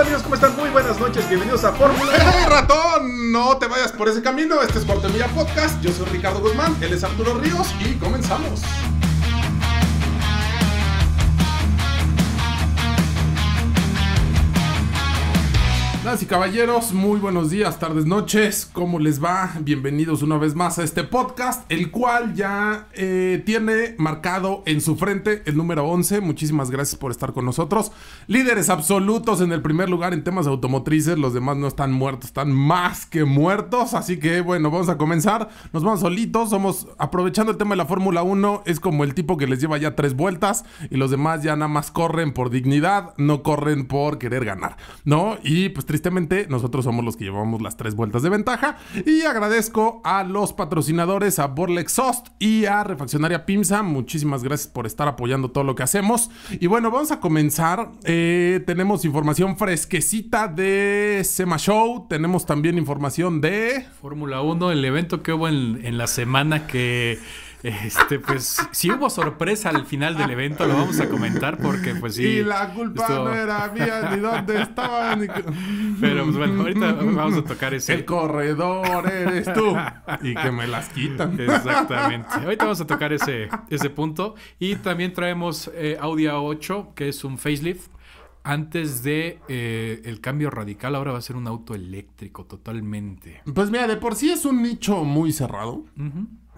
Hola amigos? ¿Cómo están? Muy buenas noches, bienvenidos a Fórmula. ¡Hey ratón! No te vayas por ese camino, este es Portemilla Podcast, yo soy Ricardo Guzmán, él es Arturo Ríos y comenzamos. y caballeros, muy buenos días, tardes, noches. ¿Cómo les va? Bienvenidos una vez más a este podcast, el cual ya eh, tiene marcado en su frente el número 11. Muchísimas gracias por estar con nosotros. Líderes absolutos en el primer lugar en temas automotrices. Los demás no están muertos, están más que muertos. Así que bueno, vamos a comenzar. Nos vamos solitos. Somos, aprovechando el tema de la Fórmula 1, es como el tipo que les lleva ya tres vueltas y los demás ya nada más corren por dignidad, no corren por querer ganar, ¿no? Y pues tristemente nosotros somos los que llevamos las tres vueltas de ventaja. Y agradezco a los patrocinadores, a Borla Exhaust y a Refaccionaria Pimsa. Muchísimas gracias por estar apoyando todo lo que hacemos. Y bueno, vamos a comenzar. Eh, tenemos información fresquecita de Sema Show. Tenemos también información de... Fórmula 1, el evento que hubo en, en la semana que este, pues si hubo sorpresa al final del evento, lo vamos a comentar porque pues sí. Y la culpa no era mía ni dónde estaba. Ni... Pero pues, bueno, ahorita vamos a tocar ese. El corredor eres tú. Y que me las quitan. Exactamente. Ahorita vamos a tocar ese, ese punto. Y también traemos eh, Audi A8, que es un facelift antes de eh, el cambio radical, ahora va a ser un auto eléctrico totalmente. Pues mira, de por sí es un nicho muy cerrado.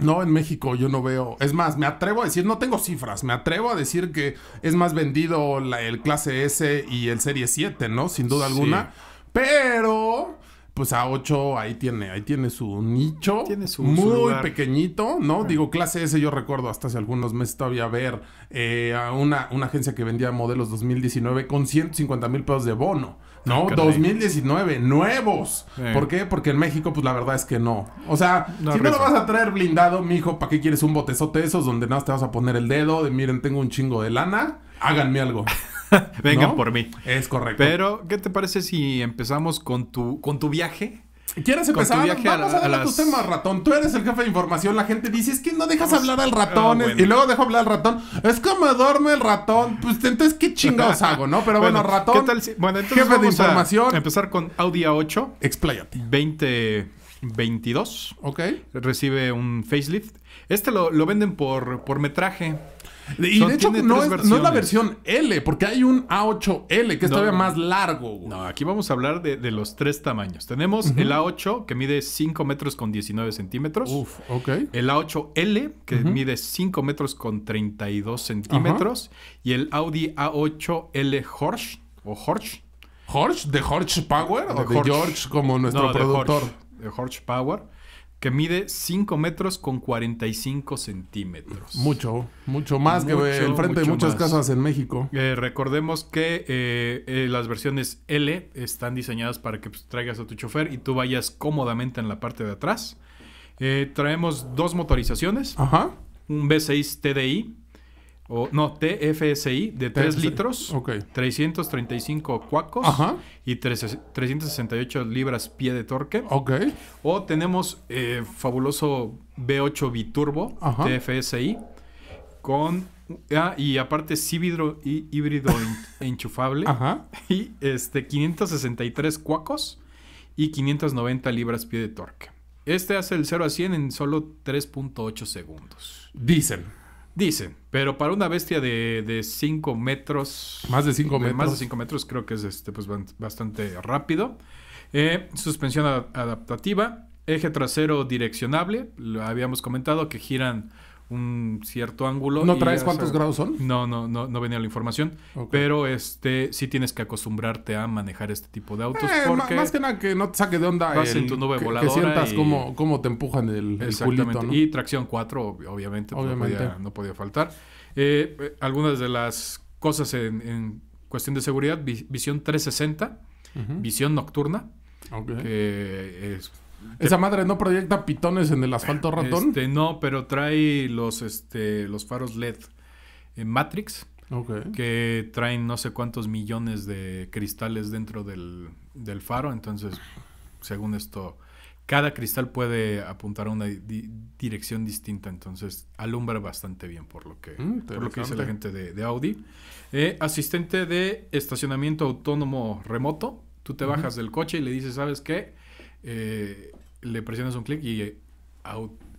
No, en México yo no veo. Es más, me atrevo a decir, no tengo cifras, me atrevo a decir que es más vendido el clase S y el Serie 7, ¿no? Sin duda alguna. Pero pues A8 ahí tiene, ahí tiene su nicho. Tiene su, Muy pequeñito, ¿no? Digo, clase S, yo recuerdo hasta hace algunos meses todavía ver eh, a una, una agencia que vendía modelos 2019 con 150 mil pesos de bono. ¿No? 2019, ah, nuevos. ¿Por qué? Porque en México, pues la verdad es que no. O sea, si no lo vas a traer blindado, mijo, ¿para qué quieres un botezote de esos donde nada te vas a poner el dedo de miren, tengo un chingo de lana? Háganme algo. Vengan por mí. Es correcto. Pero, ¿qué te parece si empezamos con tu, con tu viaje? ¿Quieres empezar? Vamos a, darle a, tu tema, ratón. Tú eres el jefe de información. La gente dice, es que no dejas hablar al ah, ratón. Y luego dejo hablar al ratón. Es como adorme el ratón. Pues entonces, ¿qué chingados hago, no? Pero bueno, ratón. ¿qué tal Bueno, entonces jefe de información. empezar con Audia 8. Expláyate. 2022. Ok. Recibe un facelift. Este lo, venden por, por metraje. Y de hecho, no es, la versión L, porque hay un A8L que es todavía más largo. No, aquí vamos a hablar de, los tres tamaños. Tenemos el A8 que mide 5 metros con 19 centímetros. Uf, ok. El A8L que mide 5 metros con 32 centímetros. Y el Audi A8L Horsch o Horsch. ¿Horsch? ¿De Horsch Power? ¿O de, George como nuestro productor? De Horsch Power que mide 5 metros con 45 centímetros. Mucho, mucho más que el frente de muchas casas en México. Eh, recordemos que eh, eh, las versiones L están diseñadas para que pues, traigas a tu chofer y tú vayas cómodamente en la parte de atrás. traemos dos motorizaciones. Un V6 TDI o no, TFSI de 3 litros, 335 cuacos y 368 libras pie de torque. Okay. O tenemos eh, fabuloso b 8 biturbo TFSI con ah, y aparte sí híbrido enchufable y este 563 cuacos y 590 libras pie de torque. Este hace el 0 a 100 en solo 3.8 segundos. Dicen. Dice, pero para una bestia de 5 metros. Más de 5 metros. Más de 5 metros, creo que es este, pues, bastante rápido. Eh, suspensión adaptativa. Eje trasero direccionable. Lo habíamos comentado que giran un cierto ángulo. ¿No traes cuántos grados son? No, no, no, no venía la información. Pero este sí tienes que acostumbrarte a manejar este tipo de autos. Eh, más que nada que no te saque de onda. Vas el, en tu nube que, sientas cómo, te empujan el, culito, Y tracción 4, pues, obviamente, No, podía, faltar. Eh, eh, algunas de las cosas en, en cuestión de seguridad, visión 360, visión nocturna. Okay. Que es esa madre no proyecta pitones en el asfalto eh, ratón. Este, no, pero trae los, este, los faros LED Matrix. Que traen no sé cuántos millones de cristales dentro del, faro. Entonces, según esto, cada cristal puede apuntar a una dirección distinta, entonces alumbra bastante bien por lo que, mm, lo que dice la gente de, Audi. Eh, asistente de estacionamiento autónomo remoto, tú te bajas del coche y le dices, ¿sabes qué? eh, le presionas un clic y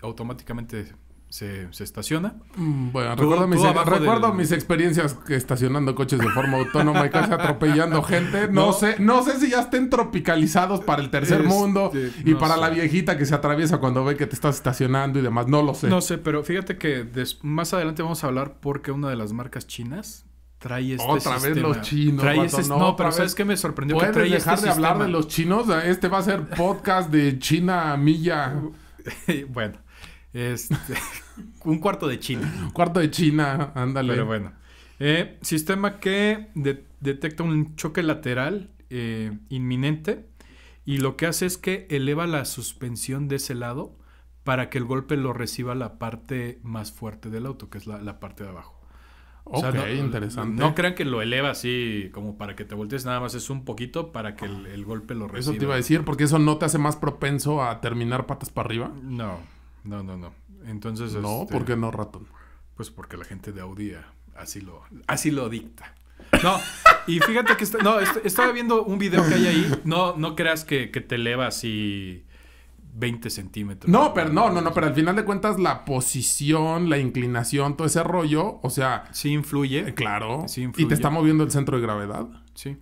automáticamente se, estaciona. Mm, bueno, recuerdo, e-, mis, experiencias estacionando coches de forma autónoma y casi atropellando gente. No, sé no sé si ya estén tropicalizados para el tercer este, mundo y para la viejita que se atraviesa cuando ve que te estás estacionando y demás. No lo sé. No sé, pero fíjate que más adelante vamos a hablar porque una de las marcas chinas trae este Otra vez los chinos. no, pero ¿sabes qué me sorprendió? dejar este de hablar de los chinos. Eh, este va a ser podcast de China Milla. bueno, este, un cuarto de China. Un cuarto de China, ándale. Pero bueno. Eh, sistema que detecta un choque lateral eh, inminente y lo que hace es que eleva la suspensión de ese lado para que el golpe lo reciba la parte más fuerte del auto, que es la parte de abajo. O interesante. No crean que lo eleva así como para que te voltees, nada más es un poquito para que el, golpe lo reciba. Eso te iba a decir, porque eso no te hace más propenso a terminar patas para arriba. No, no, no, no. Entonces. No, este, ¿por qué no, ratón? Pues porque la gente de Audia así lo, así lo dicta. No, y fíjate que estaba viendo un video que hay ahí. No, no creas que, que te eleva así 20 centímetros. No, pero no, no, no, pero al final de cuentas la posición, la inclinación, todo ese rollo, o sea... Sí influye. Eh, claro. Sí influye. Y te está moviendo el centro de gravedad. Sí.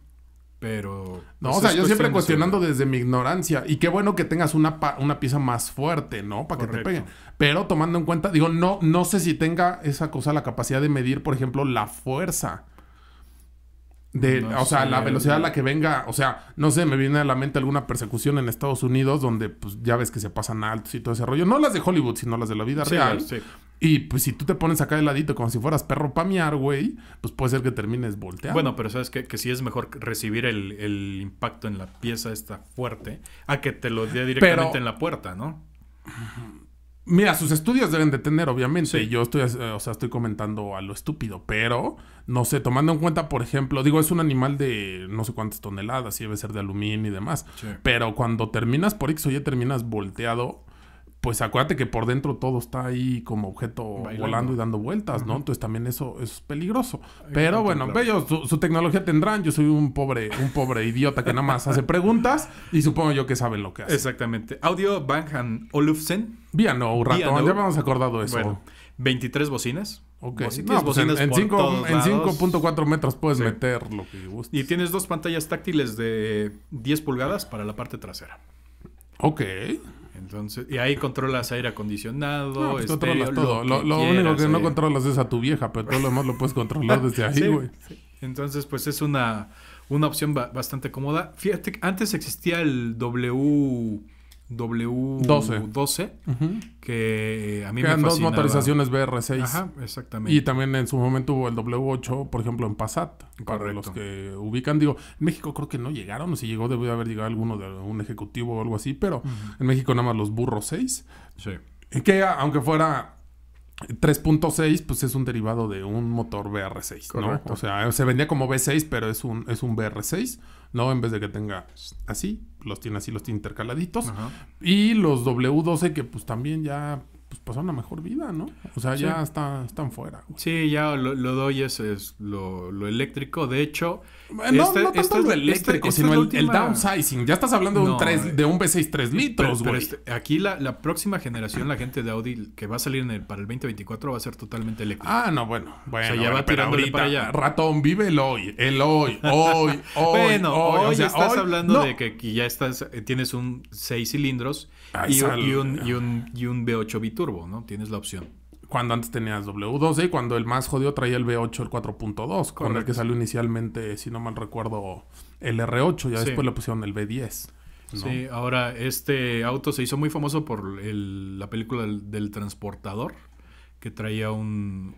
Pero... No, pues o sea, yo siempre cuestionando desde mi ignorancia. Y qué bueno que tengas una, pieza más fuerte, ¿no? Para que te peguen. Pero tomando en cuenta, digo, no, no sé si tenga esa cosa la capacidad de medir, por ejemplo, la fuerza. De, o sea, la velocidad a la que venga, o sea, no sé, me viene a la mente alguna persecución en Estados Unidos donde pues ya ves que se pasan altos y todo ese rollo, no las de Hollywood, sino las de la vida real. Y pues si tú te pones acá de ladito como si fueras perro pa' miar, güey, pues puede ser que termines volteando. Bueno, pero sabes que, que sí es mejor recibir el, el impacto en la pieza esta fuerte a que te lo dé directamente en la puerta, ¿no? Mira, sus estudios deben de tener, obviamente. Yo estoy, eh, o sea, estoy comentando a lo estúpido, pero no sé, tomando en cuenta, por ejemplo, digo, es un animal de no sé cuántas toneladas, y debe ser de aluminio y demás. Pero cuando terminas por X o Y, terminas volteado pues acuérdate que por dentro todo está ahí como objeto volando y dando vueltas, ¿no? Entonces también eso, es peligroso. Pero bueno, ellos su, tecnología tendrán. Yo soy un pobre, un pobre idiota que nada más hace preguntas y supongo yo que saben lo que hace. Exactamente. Audio Banhan, Olufsen. bien no, un Ya habíamos acordado eso. 23 bocinas. Ok. No, pues en, 5.4 metros puedes meter lo que gustes. Y tienes dos pantallas táctiles de 10 pulgadas para la parte trasera. Ok. Entonces, y ahí controlas aire acondicionado, no, pues, este, controlas todo. Lo, único que no eh. controlas es a tu vieja, pero todo lo demás lo puedes controlar desde ahí, güey. Entonces, pues es una, una opción bastante cómoda. Fíjate, antes existía el W W12, que eh, a mí me fascinaba. dos motorizaciones BR6. Ajá, exactamente. Y también en su momento hubo el W8, por ejemplo, en Passat, para los que ubican. Digo, en México creo que no llegaron, si llegó debió haber llegado alguno de un ejecutivo o algo así, pero en México nada más los burros 6. Sí. Que aunque fuera 3.6 pues es un derivado de un motor BR6, ¿no? O sea, se vendía como B6, pero es un, es un BR6. ¿no? En vez de que tenga así, los tiene así, los tiene intercaladitos. Y los W12 que pues también ya pues, una mejor vida, ¿no? O sea, ya está, están fuera. Sí, ya lo, doy, es, es lo, lo eléctrico. De hecho... Este no, tanto esto es este eléctrico, sino el, downsizing. Ya estás hablando de un, tres eh, de un V6 3 litros, güey. Este, aquí la, la, próxima generación, la gente de Audi que va a salir el, para el 2024 va a ser totalmente eléctrica. Ah, no, bueno. Bueno, ya Ratón, vive el hoy. El hoy, hoy, hoy. bueno, hoy, estás hablando de que, ya estás, eh, tienes un 6 cilindros y, un, y, un, y un V8 biturbo, ¿no? Tienes la opción. Cuando antes tenías W12 y ¿eh? cuando el más jodido traía el V8, el 4.2, con el que salió inicialmente, si no mal recuerdo, el R8, ya después le pusieron el V10. Sí, ahora este auto se hizo muy famoso por la película del, transportador, que traía un,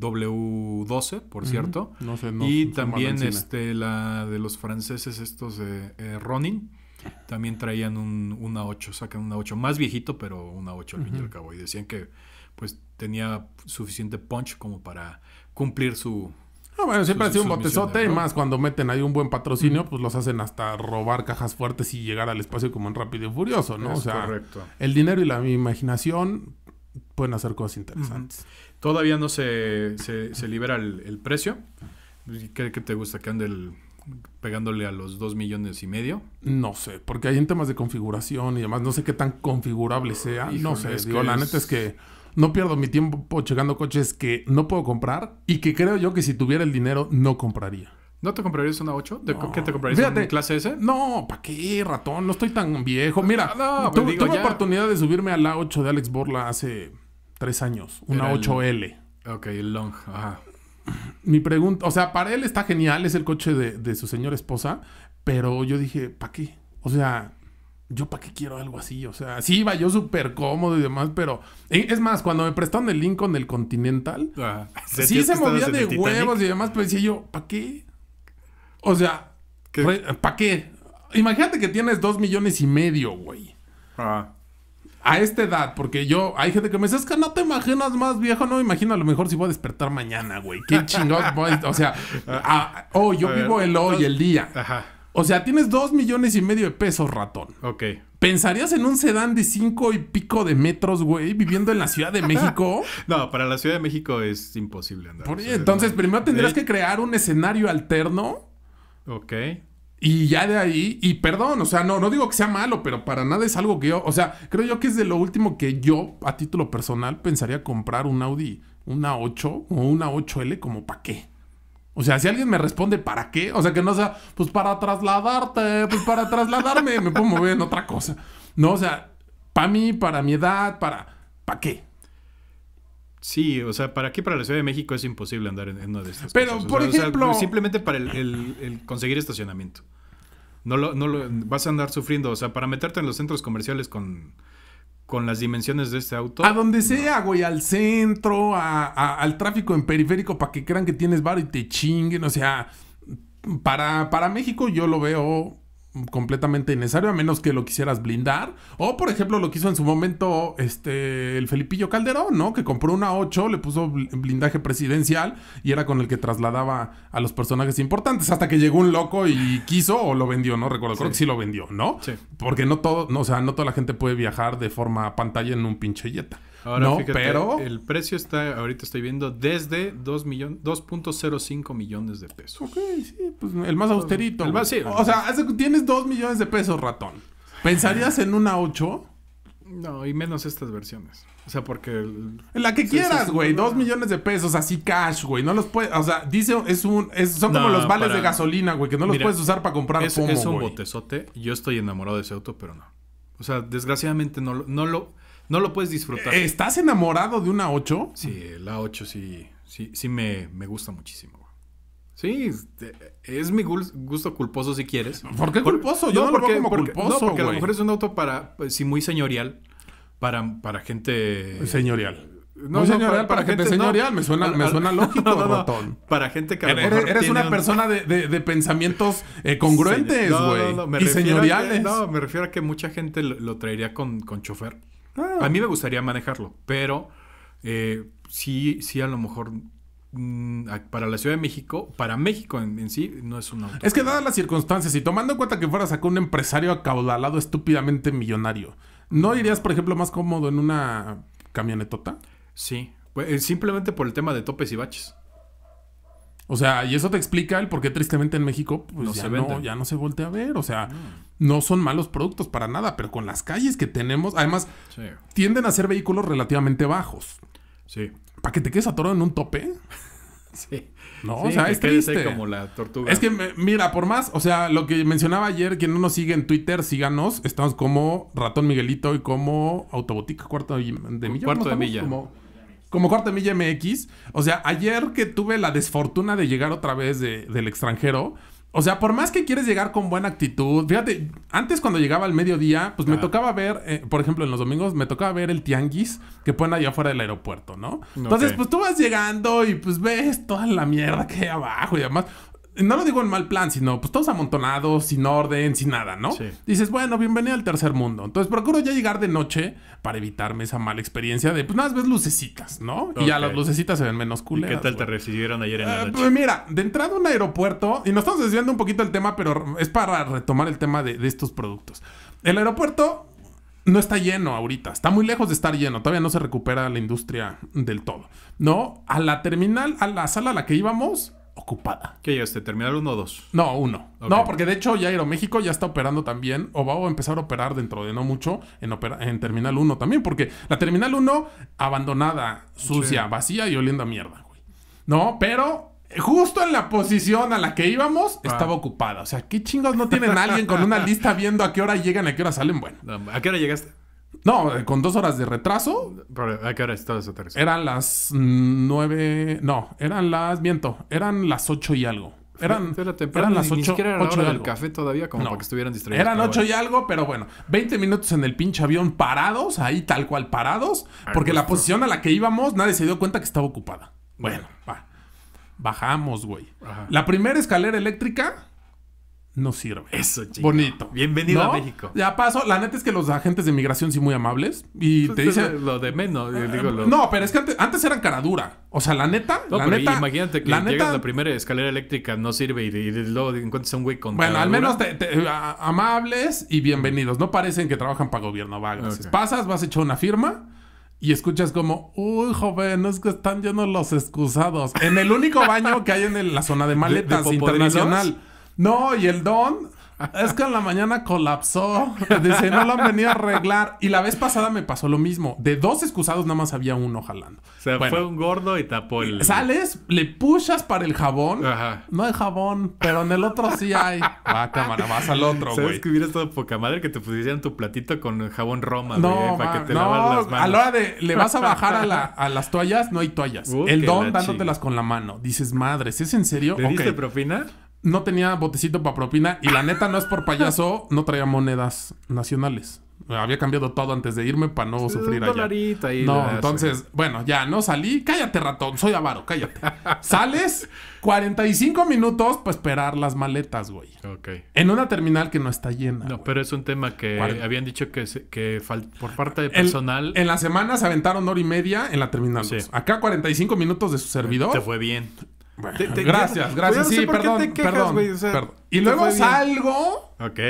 W12, por cierto. No sé, no, y también este, la de los franceses, estos de eh, Ronin también traían un, una 8, sacan una 8, más viejito, pero una 8 al fin y al cabo. Y decían que pues tenía suficiente punch como para cumplir su... Ah, bueno, siempre ha sido un botezote y más cuando meten ahí un buen patrocinio, pues los hacen hasta robar cajas fuertes y llegar al espacio como en Rápido y Furioso, ¿no? o sea, el dinero y la imaginación pueden hacer cosas interesantes. Todavía no se, se, libera el, precio. ¿Qué, que te gusta que ande pegándole a los dos millones y medio? No sé, porque hay en temas de configuración y demás, no sé qué tan configurable sea. no sé, digo, la neta es que no pierdo mi tiempo checando coches que no puedo comprar y que creo yo que si tuviera el dinero no compraría. ¿No te comprarías una 8? ¿De ¿Qué te comprarías? clase S? No, ¿para qué, ratón? No estoy tan viejo. Mira, tuve la oportunidad de subirme a la 8 de Alex Borla hace tres años. Una 8L. Ok, long. Ajá. Mi pregunta, o sea, para él está genial, es el coche de, de su señora esposa, pero yo dije, ¿para qué? O sea, yo para qué quiero algo así, o sea, sí iba yo súper cómodo y demás, pero e, es más, cuando me prestaron el link con el Continental, sí se movía de huevos y demás, pero decía yo, ¿para qué? O sea, ¿para qué? Imagínate que tienes dos millones y medio, güey. A esta edad, porque yo, hay gente que me dice, es que no te imaginas más viejo, no me imagino a lo mejor si voy a despertar mañana, güey. Qué chingados o sea, oh, yo vivo el hoy, el día. Ajá. O sea, tienes dos millones y medio de pesos, ratón. Ok. ¿Pensarías en un sedán de cinco y pico de metros, güey, viviendo en la Ciudad de México? no, para la Ciudad de México es imposible andar. entonces, primero tendrías que crear un escenario alterno. Ok. Y ya de ahí, y perdón, o sea, no, no digo que sea malo, pero para nada es algo que yo, o sea, creo yo que es de lo último que yo, a título personal, pensaría comprar un Audi, una 8 o una 8L, como para qué. O sea, si alguien me responde, ¿para qué? O sea, que no sea, pues para trasladarte, pues para trasladarme, me puedo mover en otra cosa. No, o sea, para mí, para mi edad, para... ¿Para qué? Sí, o sea, para aquí, para la Ciudad de México, es imposible andar en, una de estas Pero, por ejemplo. simplemente para el, conseguir estacionamiento. No no lo vas a andar sufriendo. O sea, para meterte en los centros comerciales con con las dimensiones de este auto. A donde sea, güey, al centro, al tráfico en periférico para que crean que tienes bar y te chinguen. O sea, para, para México yo lo veo completamente innecesario, a menos que lo quisieras blindar. O, por ejemplo, lo quiso en su momento este, el Felipillo Calderón, ¿no? Que compró una 8, le puso blindaje presidencial y era con el que trasladaba a los personajes importantes. Hasta que llegó un loco y quiso o lo vendió, ¿no? Recuerdo, creo que sí lo vendió, ¿no? Sí. Porque no todo, no, o sea, no toda la gente puede viajar de forma pantalla en un pinche yeta. Ahora no, pero... el precio está, ahorita estoy viendo, desde 2.05 millones de pesos. Ok, sí, pues el más austerito. El más, o sea, tienes 2 millones de pesos, ratón. ¿Pensarías en una 8? No, y menos estas versiones. O sea, porque... El... La que quieras, güey. 2 millones de pesos, así cash, güey. No los puedes... O sea, dice... Es un, son como los vales de gasolina, güey. Que no los puedes usar para comprar es, pomo, Es un botezote. Yo estoy enamorado de ese auto, pero no. O sea, desgraciadamente no, no lo no lo puedes disfrutar. Eh, ¿Estás enamorado de una 8? Sí, la 8 sí, sí, sí me, gusta muchísimo. Sí, este, es mi gusto culposo si quieres. ¿Por qué culposo? Yo no, lo veo como culposo, No, porque a lo mejor es un auto para, pues, sí, muy señorial, para, gente... Señorial. No, muy señorial, para, gente, señorial, me suena, me suena lógico, ratón. Para gente que Eres, una persona de, pensamientos eh, congruentes, güey. y señoriales. no, me refiero a que mucha gente lo, traería con chofer. Ah. A mí me gustaría manejarlo, pero eh, sí, sí a lo mejor mm, para la Ciudad de México, para México en, sí, no es un Es que dadas las circunstancias y tomando en cuenta que fueras acá un empresario acaudalado estúpidamente millonario, ¿no irías, por ejemplo, más cómodo en una camionetota? Sí, pues, eh, simplemente por el tema de topes y baches. O sea, y eso te explica el por qué tristemente en México pues, ya, no, ya, no, se voltea a ver. O sea, mm. no son malos productos para nada, pero con las calles que tenemos, además, tienden a ser vehículos relativamente bajos. Sí. Para que te quedes atorado en un tope. Sí. No, o sea, que es como la tortuga. Es que, mira, por más, o sea, lo que mencionaba ayer, quien no nos sigue en Twitter, síganos. Estamos como Ratón Miguelito y como Autobotica Cuarto de Milla. Cuarto de Milla como Corte Milla MX, o sea, ayer que tuve la desfortuna de llegar otra vez del extranjero, o sea, por más que quieres llegar con buena actitud, fíjate, antes cuando llegaba al mediodía, pues me tocaba ver, eh, por ejemplo, en los domingos me tocaba ver el tianguis que ponen allá afuera del aeropuerto, ¿no? Entonces, pues tú vas llegando y pues ves toda la mierda que hay abajo y demás no lo digo en mal plan, sino pues todos amontonados, sin orden, sin nada, ¿no? Sí. Dices, bueno, bienvenido al tercer mundo. Entonces procuro ya llegar de noche para evitarme esa mala experiencia de, pues nada más ves lucecitas, ¿no? Y ya las lucecitas se ven menos culeras. ¿Y qué tal te recibieron ayer en la ah, noche? pues mira, de entrada a un aeropuerto, y nos estamos desviando un poquito el tema, pero es para retomar el tema de, de estos productos. El aeropuerto no está lleno ahorita, está muy lejos de estar lleno, todavía no se recupera la industria del todo, ¿no? A la terminal, a la sala a la que íbamos ocupada. ¿Qué llegaste? ¿Terminal 1 o 2? No, 1. No, porque de hecho ya México ya está operando también, o va a empezar a operar dentro de no mucho en, en Terminal 1 también, porque la Terminal 1 abandonada, sucia, vacía y oliendo a mierda, güey. No, pero justo en la posición a la que íbamos ah. estaba ocupada. O sea, ¿qué chingos no tienen alguien con una lista viendo a qué hora llegan, a qué hora salen? Bueno. ¿A qué hora llegaste? No, eh, con dos horas de retraso. ¿A qué hora estaba Eran las nueve. No, eran las. Miento, eran las ocho y algo. Eran, eran las ocho. Ni siquiera era la hora del café todavía, como para que estuvieran distraídos. Eran ocho y algo, pero bueno, Veinte minutos en el pinche avión parados, ahí tal cual parados, porque la posición a la que íbamos, nadie se dio cuenta que estaba ocupada. Bueno, va. Bajamos, güey. La primera escalera eléctrica no sirve. Eso, chico. Bonito. Bienvenido a México. Ya paso. La neta es que los agentes de migración sí muy amables. Y pues te dicen... Lo de menos, No, pero es que antes, eran cara dura. O sea, la neta... la neta, imagínate que la llegas a la primera escalera eléctrica, no sirve. Y, luego encuentras un güey con Bueno, al menos te, amables y bienvenidos. No parecen que trabajan para gobierno, vagas. Pasas, vas a echar una firma... Y escuchas como, uy, joven, es que están llenos los excusados. En el único baño que hay en la zona de maletas ¿De, de internacional. No, y el don es que en la mañana colapsó. Dice, no lo han venido a arreglar. Y la vez pasada me pasó lo mismo. De dos excusados nada más había uno jalando. O sea, fue un gordo y tapó el... Sales, le pushas para el jabón. Ajá. No hay jabón, pero en el otro sí hay. Va, cámara, vas al otro, güey. ¿Sabes wey? que poca madre que te pusieran tu platito con jabón roma, no, para que te lavas las manos? a la hora de... Le vas a bajar a, las toallas, no hay toallas. Uh, el don dándotelas con la mano. Dices, madres, ¿es en serio? ¿Le okay. diste propina? no tenía botecito para propina y la neta no es por payaso, no traía monedas nacionales. Había cambiado todo antes de irme para no sufrir Un allá. Ahí no, ah, entonces, bueno, ya no salí. Cállate, ratón, soy avaro, cállate. Sales 45 minutos para esperar las maletas, güey. Ok. En una terminal que no está llena. No, pero es un tema que habían dicho que, que por parte de personal. en la semana se aventaron hora y media en la terminal. Sí. Acá 45 minutos de su eh, servidor. Te fue bien. Bueno, te, te gracias, gracias. Yo no sé por perdón, qué te quejas, perdón, wey, o sea, perdón. Y luego salgo. Ok.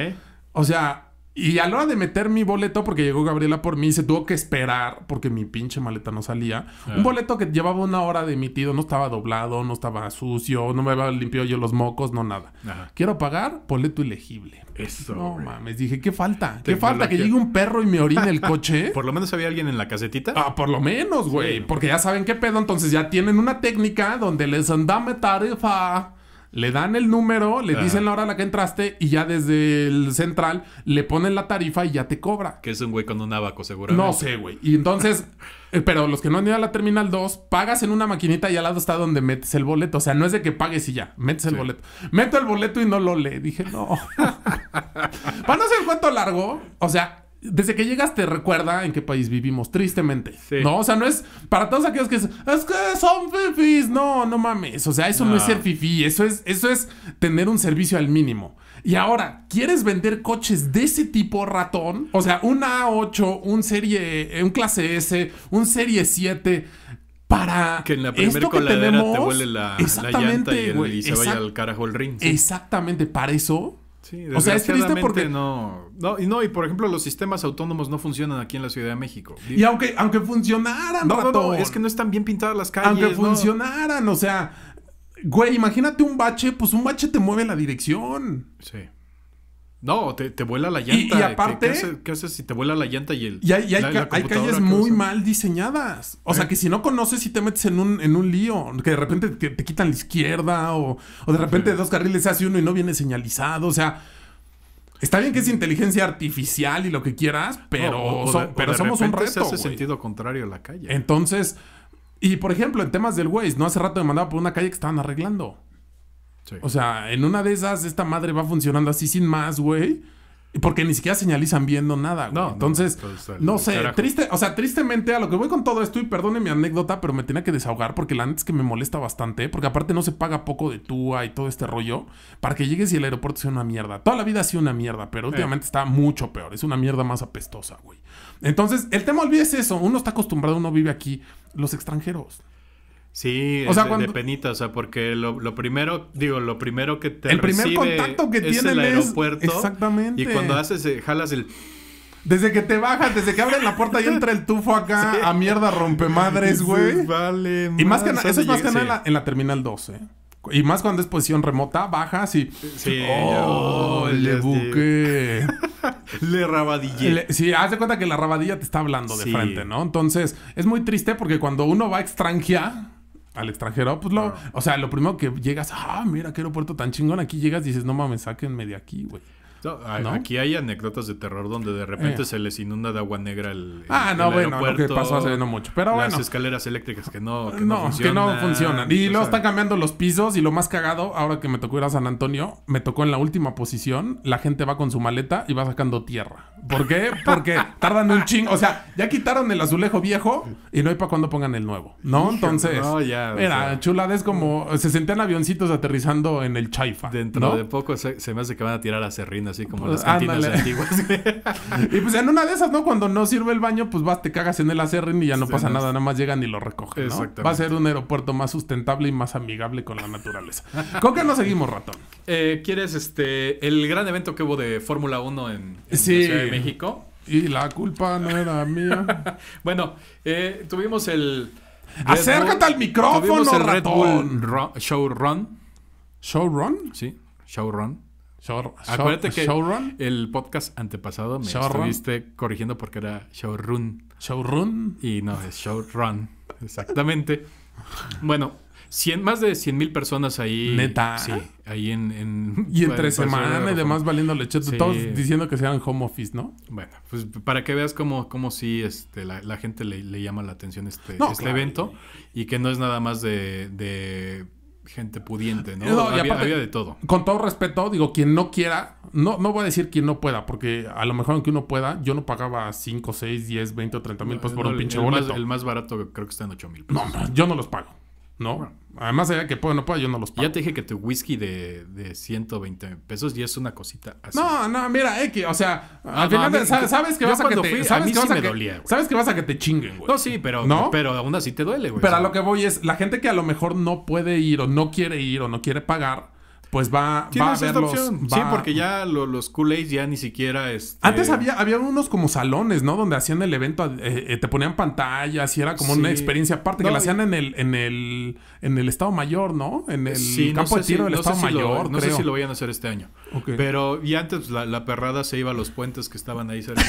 O sea, y a la hora de meter mi boleto, porque llegó Gabriela por mí, se tuvo que esperar porque mi pinche maleta no salía. Un ah. boleto que llevaba una hora de emitido, no estaba doblado, no estaba sucio, no me había limpiado yo los mocos, no nada. Quiero pagar boleto ilegible. Eso. No mames, dije, ¿qué falta? ¿Qué falta? Que llegue un perro y me orine el coche. por lo menos había alguien en la casetita. Ah, por lo menos, güey. porque ya saben qué pedo, entonces ya tienen una técnica donde les andame tarifa le dan el número, le dicen la hora a la que entraste y ya desde el central le ponen la tarifa y ya te cobra. Que es un güey con un abaco, seguramente. No sé, güey. Y entonces, eh, pero los que no han ido a la terminal 2, pagas en una maquinita y al lado está donde metes el boleto. O sea, no es de que pagues y ya, metes el boleto. Meto el boleto y no lo le Dije, no. Para no ser cuento largo, o sea, desde que llegas te recuerda en qué país vivimos, tristemente. ¿No? O sea, no es para todos aquellos que es, es que son fifis. No, no mames. O sea, eso no, es ser fifi. Eso es, eso es tener un servicio al mínimo. Y ahora, ¿quieres vender coches de ese tipo ratón? O sea, un A8, un serie, eh, un clase S, un serie 7 para que en la primera coladera tenemos, te huele la, llanta y, se vaya al carajo el ring. Exactamente, para eso Sí, o sea, es triste porque no, no y no y por ejemplo los sistemas autónomos no funcionan aquí en la Ciudad de México. Y, aunque aunque funcionaran, no, no, es que no están bien pintadas las calles. Aunque funcionaran, o sea, güey, imagínate un bache, pues un bache te mueve la dirección. Sí. No, te, vuela la llanta. Y, aparte. ¿Qué, haces, si te vuela la llanta y el. Y hay, hay, hay calles muy mal diseñadas. O sea, eh. que si no conoces y te metes en un, en un lío. Que de repente te, quitan la izquierda o, de repente dos carriles se hace uno y no viene señalizado. O sea. Está bien que es inteligencia artificial y lo que quieras, pero, pero somos un reto. Se sentido contrario a la calle. Entonces. Y por ejemplo, en temas del Waze, ¿no? Hace rato me mandaba por una calle que estaban arreglando. O sea, en una de esas, esta madre va funcionando así sin más, güey. Porque ni siquiera señalizan viendo nada, güey. No, entonces, no, pues, sé, triste, o sea, tristemente a lo que voy con todo esto, y perdone mi anécdota, pero me tenía que desahogar porque la antes es que me molesta bastante, ¿eh? porque aparte no se paga poco de TUA y todo este rollo, para que llegues y el aeropuerto sea una mierda. Toda la vida ha sido una mierda, pero últimamente está mucho peor, es una mierda más apestosa, güey. Entonces, el tema es eso, uno está acostumbrado, uno vive aquí, los extranjeros. Sí, o sea, de, penita, o sea, porque lo, primero, digo, lo primero que te El primer contacto que es el aeropuerto. Exactamente. Y cuando haces, eh, jalas el... Desde que te bajas, desde que abren la puerta y entra el tufo acá a mierda madres, güey. vale, Y más que nada, eso es más que nada en, la, terminal 12. Eh. Y más cuando es posición remota, bajas y. oh, le buque! le rabadillé. sí, haz de cuenta que la rabadilla te está hablando de frente, ¿no? Entonces, es muy triste porque cuando uno va a extranjear, al extranjero, pues lo, o sea, lo primero que llegas, ah, mira qué aeropuerto tan chingón, aquí llegas y dices, no mames, sáquenme de aquí, güey. Aquí hay anécdotas de terror donde de repente eh. se les inunda de agua negra el. ah, no, bueno, lo pasó hace no mucho. Pero bueno. Las escaleras eléctricas que no, que no, funcionan. Y luego están cambiando los pisos. Y lo más cagado, ahora que me tocó ir a San Antonio, me tocó en la última posición. La gente va con su maleta y va sacando tierra. ¿Por qué? Porque tardan un chingo, O sea, ya quitaron el azulejo viejo y no hay para cuando pongan el nuevo. ¿No? Entonces. No, Mira, chulada es como. Se sentían avioncitos aterrizando en el chaifa. Dentro de poco se, me hace que van a tirar a serrinas así como pues, antiguas. y pues en una de esas, ¿no? Cuando no sirve el baño, pues vas, te cagas en el acerrín y ya no pasa nada, nada más llegan y lo recogen. Va a ser un aeropuerto más sustentable y más amigable con la naturaleza. ¿Con qué nos seguimos, ratón? Eh, ¿Quieres este el gran evento que hubo de Fórmula 1 en, sí. México? Y la culpa no era mía. bueno, eh, tuvimos el. Acércate al micrófono, ratón. Show Run. ¿Show Run? Sí, Show Run. Showrun. Acuérdate que el podcast antepasado me estuviste corrigiendo porque era Showrun. ¿Showrun? Y no, es Showrun. Exactamente. bueno, más de 100 mil personas ahí. Neta. Sí, ahí en. y entre semana y demás valiendo cheto. Todos diciendo que sean home office, ¿no? Bueno, pues para que veas cómo, cómo sí este, la, gente le, llama la atención este, este evento y que no es nada más de gente pudiente, ¿no? no había, había, de todo. Con todo respeto, digo, quien no quiera, no, no voy a decir quien no pueda, porque a lo mejor aunque uno pueda, yo no pagaba 5, 6, 10, 20 o 30 mil por un pinche el boleto. el más barato creo que está en 8 mil No, yo no los pago. ¿no? Además, que puedo no puedo, yo no los pago. Ya te dije que tu whisky de, de 120 pesos ya es una cosita así. No, no, mira, o sea, ah, al final sabes que vas a que te sabes a que vas a que, sabes que vas a que te chinguen, güey. No, sí, pero pero aún así te duele, güey. Pero a lo que voy es la gente que a lo mejor no puede ir o no quiere ir o no quiere pagar pues va, va a verlos Sí, porque ya los culés ya ni siquiera... es... Este, antes había, había unos como salones, ¿no? Donde hacían el evento, eh, eh, te ponían pantallas y era como una experiencia aparte, que la hacían en el, en el, en el Estado Mayor, ¿no? En el campo de tiro del Estado Mayor, No sé si lo vayan a hacer este año. Pero, y antes la, perrada se iba a los puentes que estaban ahí cerca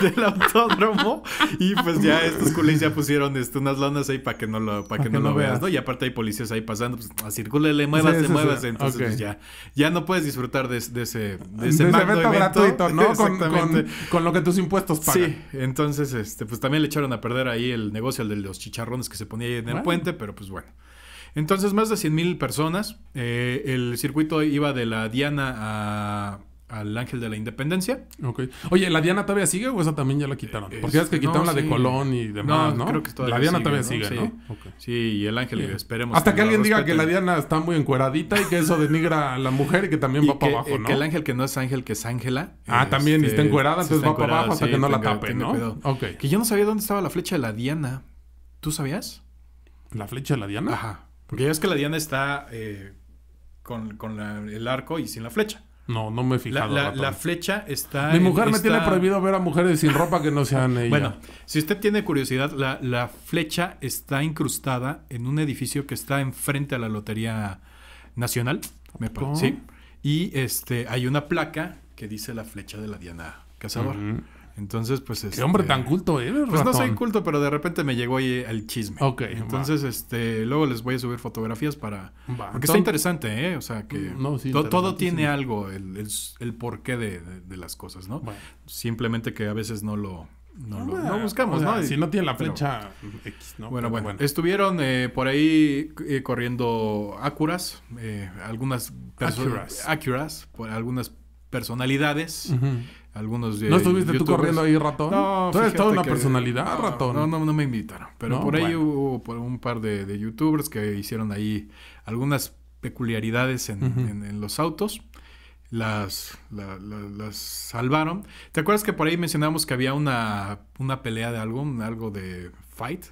del, autódromo y pues ya estos culés ya pusieron este, unas lonas ahí para que no lo, para que, no lo veas, ¿no? Y aparte hay policías ahí pasando, pues, le muévase, muevas muévase entonces pues, ya, no puedes disfrutar de, ese, de ese, evento, gratuito, ¿no? Con, con, lo que tus impuestos pagan. Sí, entonces este, pues también le echaron a perder ahí el negocio el de los chicharrones que se ponía ahí en el puente, pero pues bueno. Entonces más de 100 mil personas, eh, el circuito iba de la Diana a al Ángel de la Independencia. Oye, ¿la Diana todavía sigue o esa también ya la quitaron? Eh, Porque es que quitaron la de Colón y demás, ¿no? la Diana todavía sigue, ¿no? Sí. y el Ángel, esperemos. Hasta que, alguien diga que la Diana está muy encueradita y que eso denigra a la mujer y que también va para abajo, eh, ¿no? que el Ángel que no es Ángel, que es Ángela. Ah, también está este, encuerada, entonces va para abajo hasta que no la tape, ¿no? Que yo no sabía dónde estaba la flecha de la Diana. ¿Tú sabías? ¿La flecha de la Diana? Ajá. Porque ya es que la Diana está eh, con, el arco y sin la flecha. No, no me he fijado. La, flecha está. Mi mujer me tiene prohibido ver a mujeres sin ropa que no sean ella. Bueno, si usted tiene curiosidad, la, la flecha está incrustada en un edificio que está enfrente a la Lotería Nacional. Me parece. Sí. Y este, hay una placa que dice la flecha de la Diana Cazador. Entonces, pues Qué hombre este, tan culto, ¿eh? Pues no soy culto, pero de repente me llegó ahí el chisme. Ok. Entonces, este, luego les voy a subir fotografías para. Porque está interesante, ¿eh? O sea que. Mm, todo tiene algo, el, el, porqué de, las cosas, ¿no? Simplemente que a veces no lo. No, lo, ah, buscamos, ¿no? Si no tiene la flecha mm, X, ¿no? Bueno, bueno, Estuvieron eh, por ahí eh, corriendo Acuras, eh, algunas personas. Acuras. Acuras, por algunas personalidades algunos ¿No estuviste tú corriendo ahí, ratón? No, Tú toda una personalidad, no, ratón. No, no, me invitaron. Pero por ahí hubo por un par de, youtubers que hicieron ahí algunas peculiaridades en, los autos. Las, las salvaron. ¿Te acuerdas que por ahí mencionamos que había una, una pelea de algo, algo de fight?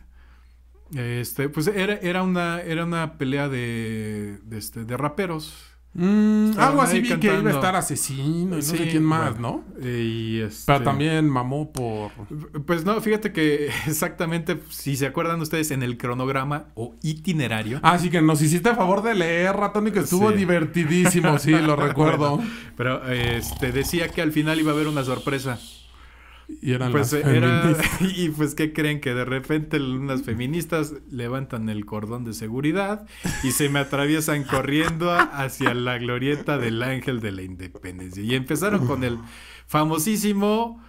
Este, pues era, era, una, era una pelea de, este, de raperos Mm, algo así vi que iba a estar asesino y no sé quién más, ¿no? Eh, y este... Pero también mamó por. Pues no, fíjate que exactamente, si se acuerdan ustedes, en el cronograma o itinerario. Así ah, que nos hiciste a favor de leer, ratón, y que estuvo divertidísimo, sí, lo recuerdo. pero este decía que al final iba a haber una sorpresa. Y eran pues eh, Y pues, ¿qué creen? Que de repente unas feministas levantan el cordón de seguridad y se me atraviesan corriendo hacia la glorieta del ángel de la independencia. Y empezaron con el famosísimo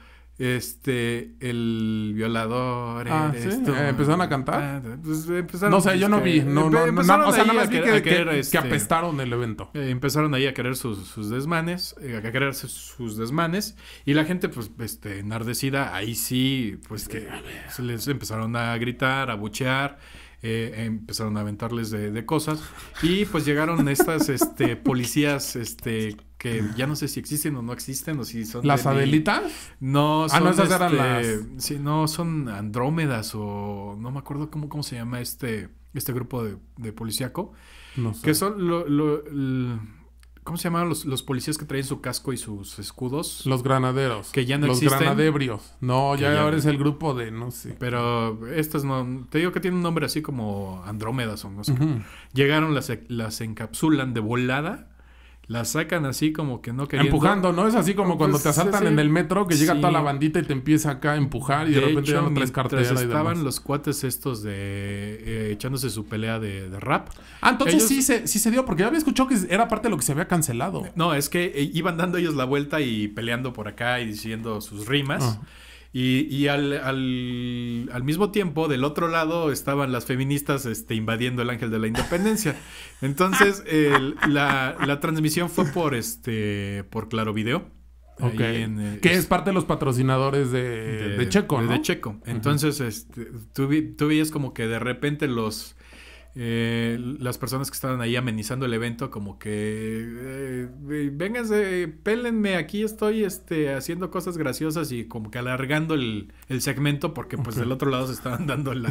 este, el violador. Ah, ¿Eh, ¿Empezaron a cantar? Ah, pues, empezaron, no sé, yo no vi. No, no, no, o que, apestaron el evento. Eh, empezaron ahí a querer sus, desmanes, eh, a sus desmanes. Y la gente, pues, este, enardecida, ahí sí, pues que se les empezaron a gritar, a buchear. Eh, empezaron a aventarles de, cosas y pues llegaron estas este, policías este, que ya no sé si existen o no existen o si son... ¿Las ah, No, son... Ah, no, eran las... son Andrómedas o no me acuerdo cómo, cómo se llama este, este grupo de, policíaco. No Que son ¿Cómo se llamaban los, los, policías que traían su casco y sus escudos? Los granaderos. Que ya no los existen. Los granadebrios. No, ya, ahora es el grupo de, no sé. Pero estas no... Te digo que tiene un nombre así como Andrómedas o no sé. Llegaron, las, las encapsulan de volada la sacan así como que no querían... Empujando, ¿no? Es así como cuando te pues, asaltan en el metro que llega toda la bandita y te empieza acá a empujar y de, repente tres no estaban los cuates estos de eh, echándose su pelea de, rap. Ah, entonces sí, se, dio, porque ya había escuchado que era parte de lo que se había cancelado. No, es que eh, iban dando ellos la vuelta y peleando por acá y diciendo sus rimas. Ah. Y, al, mismo tiempo, del otro lado, estaban las feministas este, invadiendo el ángel de la independencia. Entonces, la, transmisión fue por este por Claro Video. Eh, que es, parte de los patrocinadores de, de, Checo, ¿no? De Checo. Entonces, este, tú, tú veías como que de repente los eh, las personas que estaban ahí amenizando el evento, como que, eh, eh, vénganse, pélenme, aquí estoy este, haciendo cosas graciosas y como que alargando el, segmento porque pues del otro lado se estaban dando en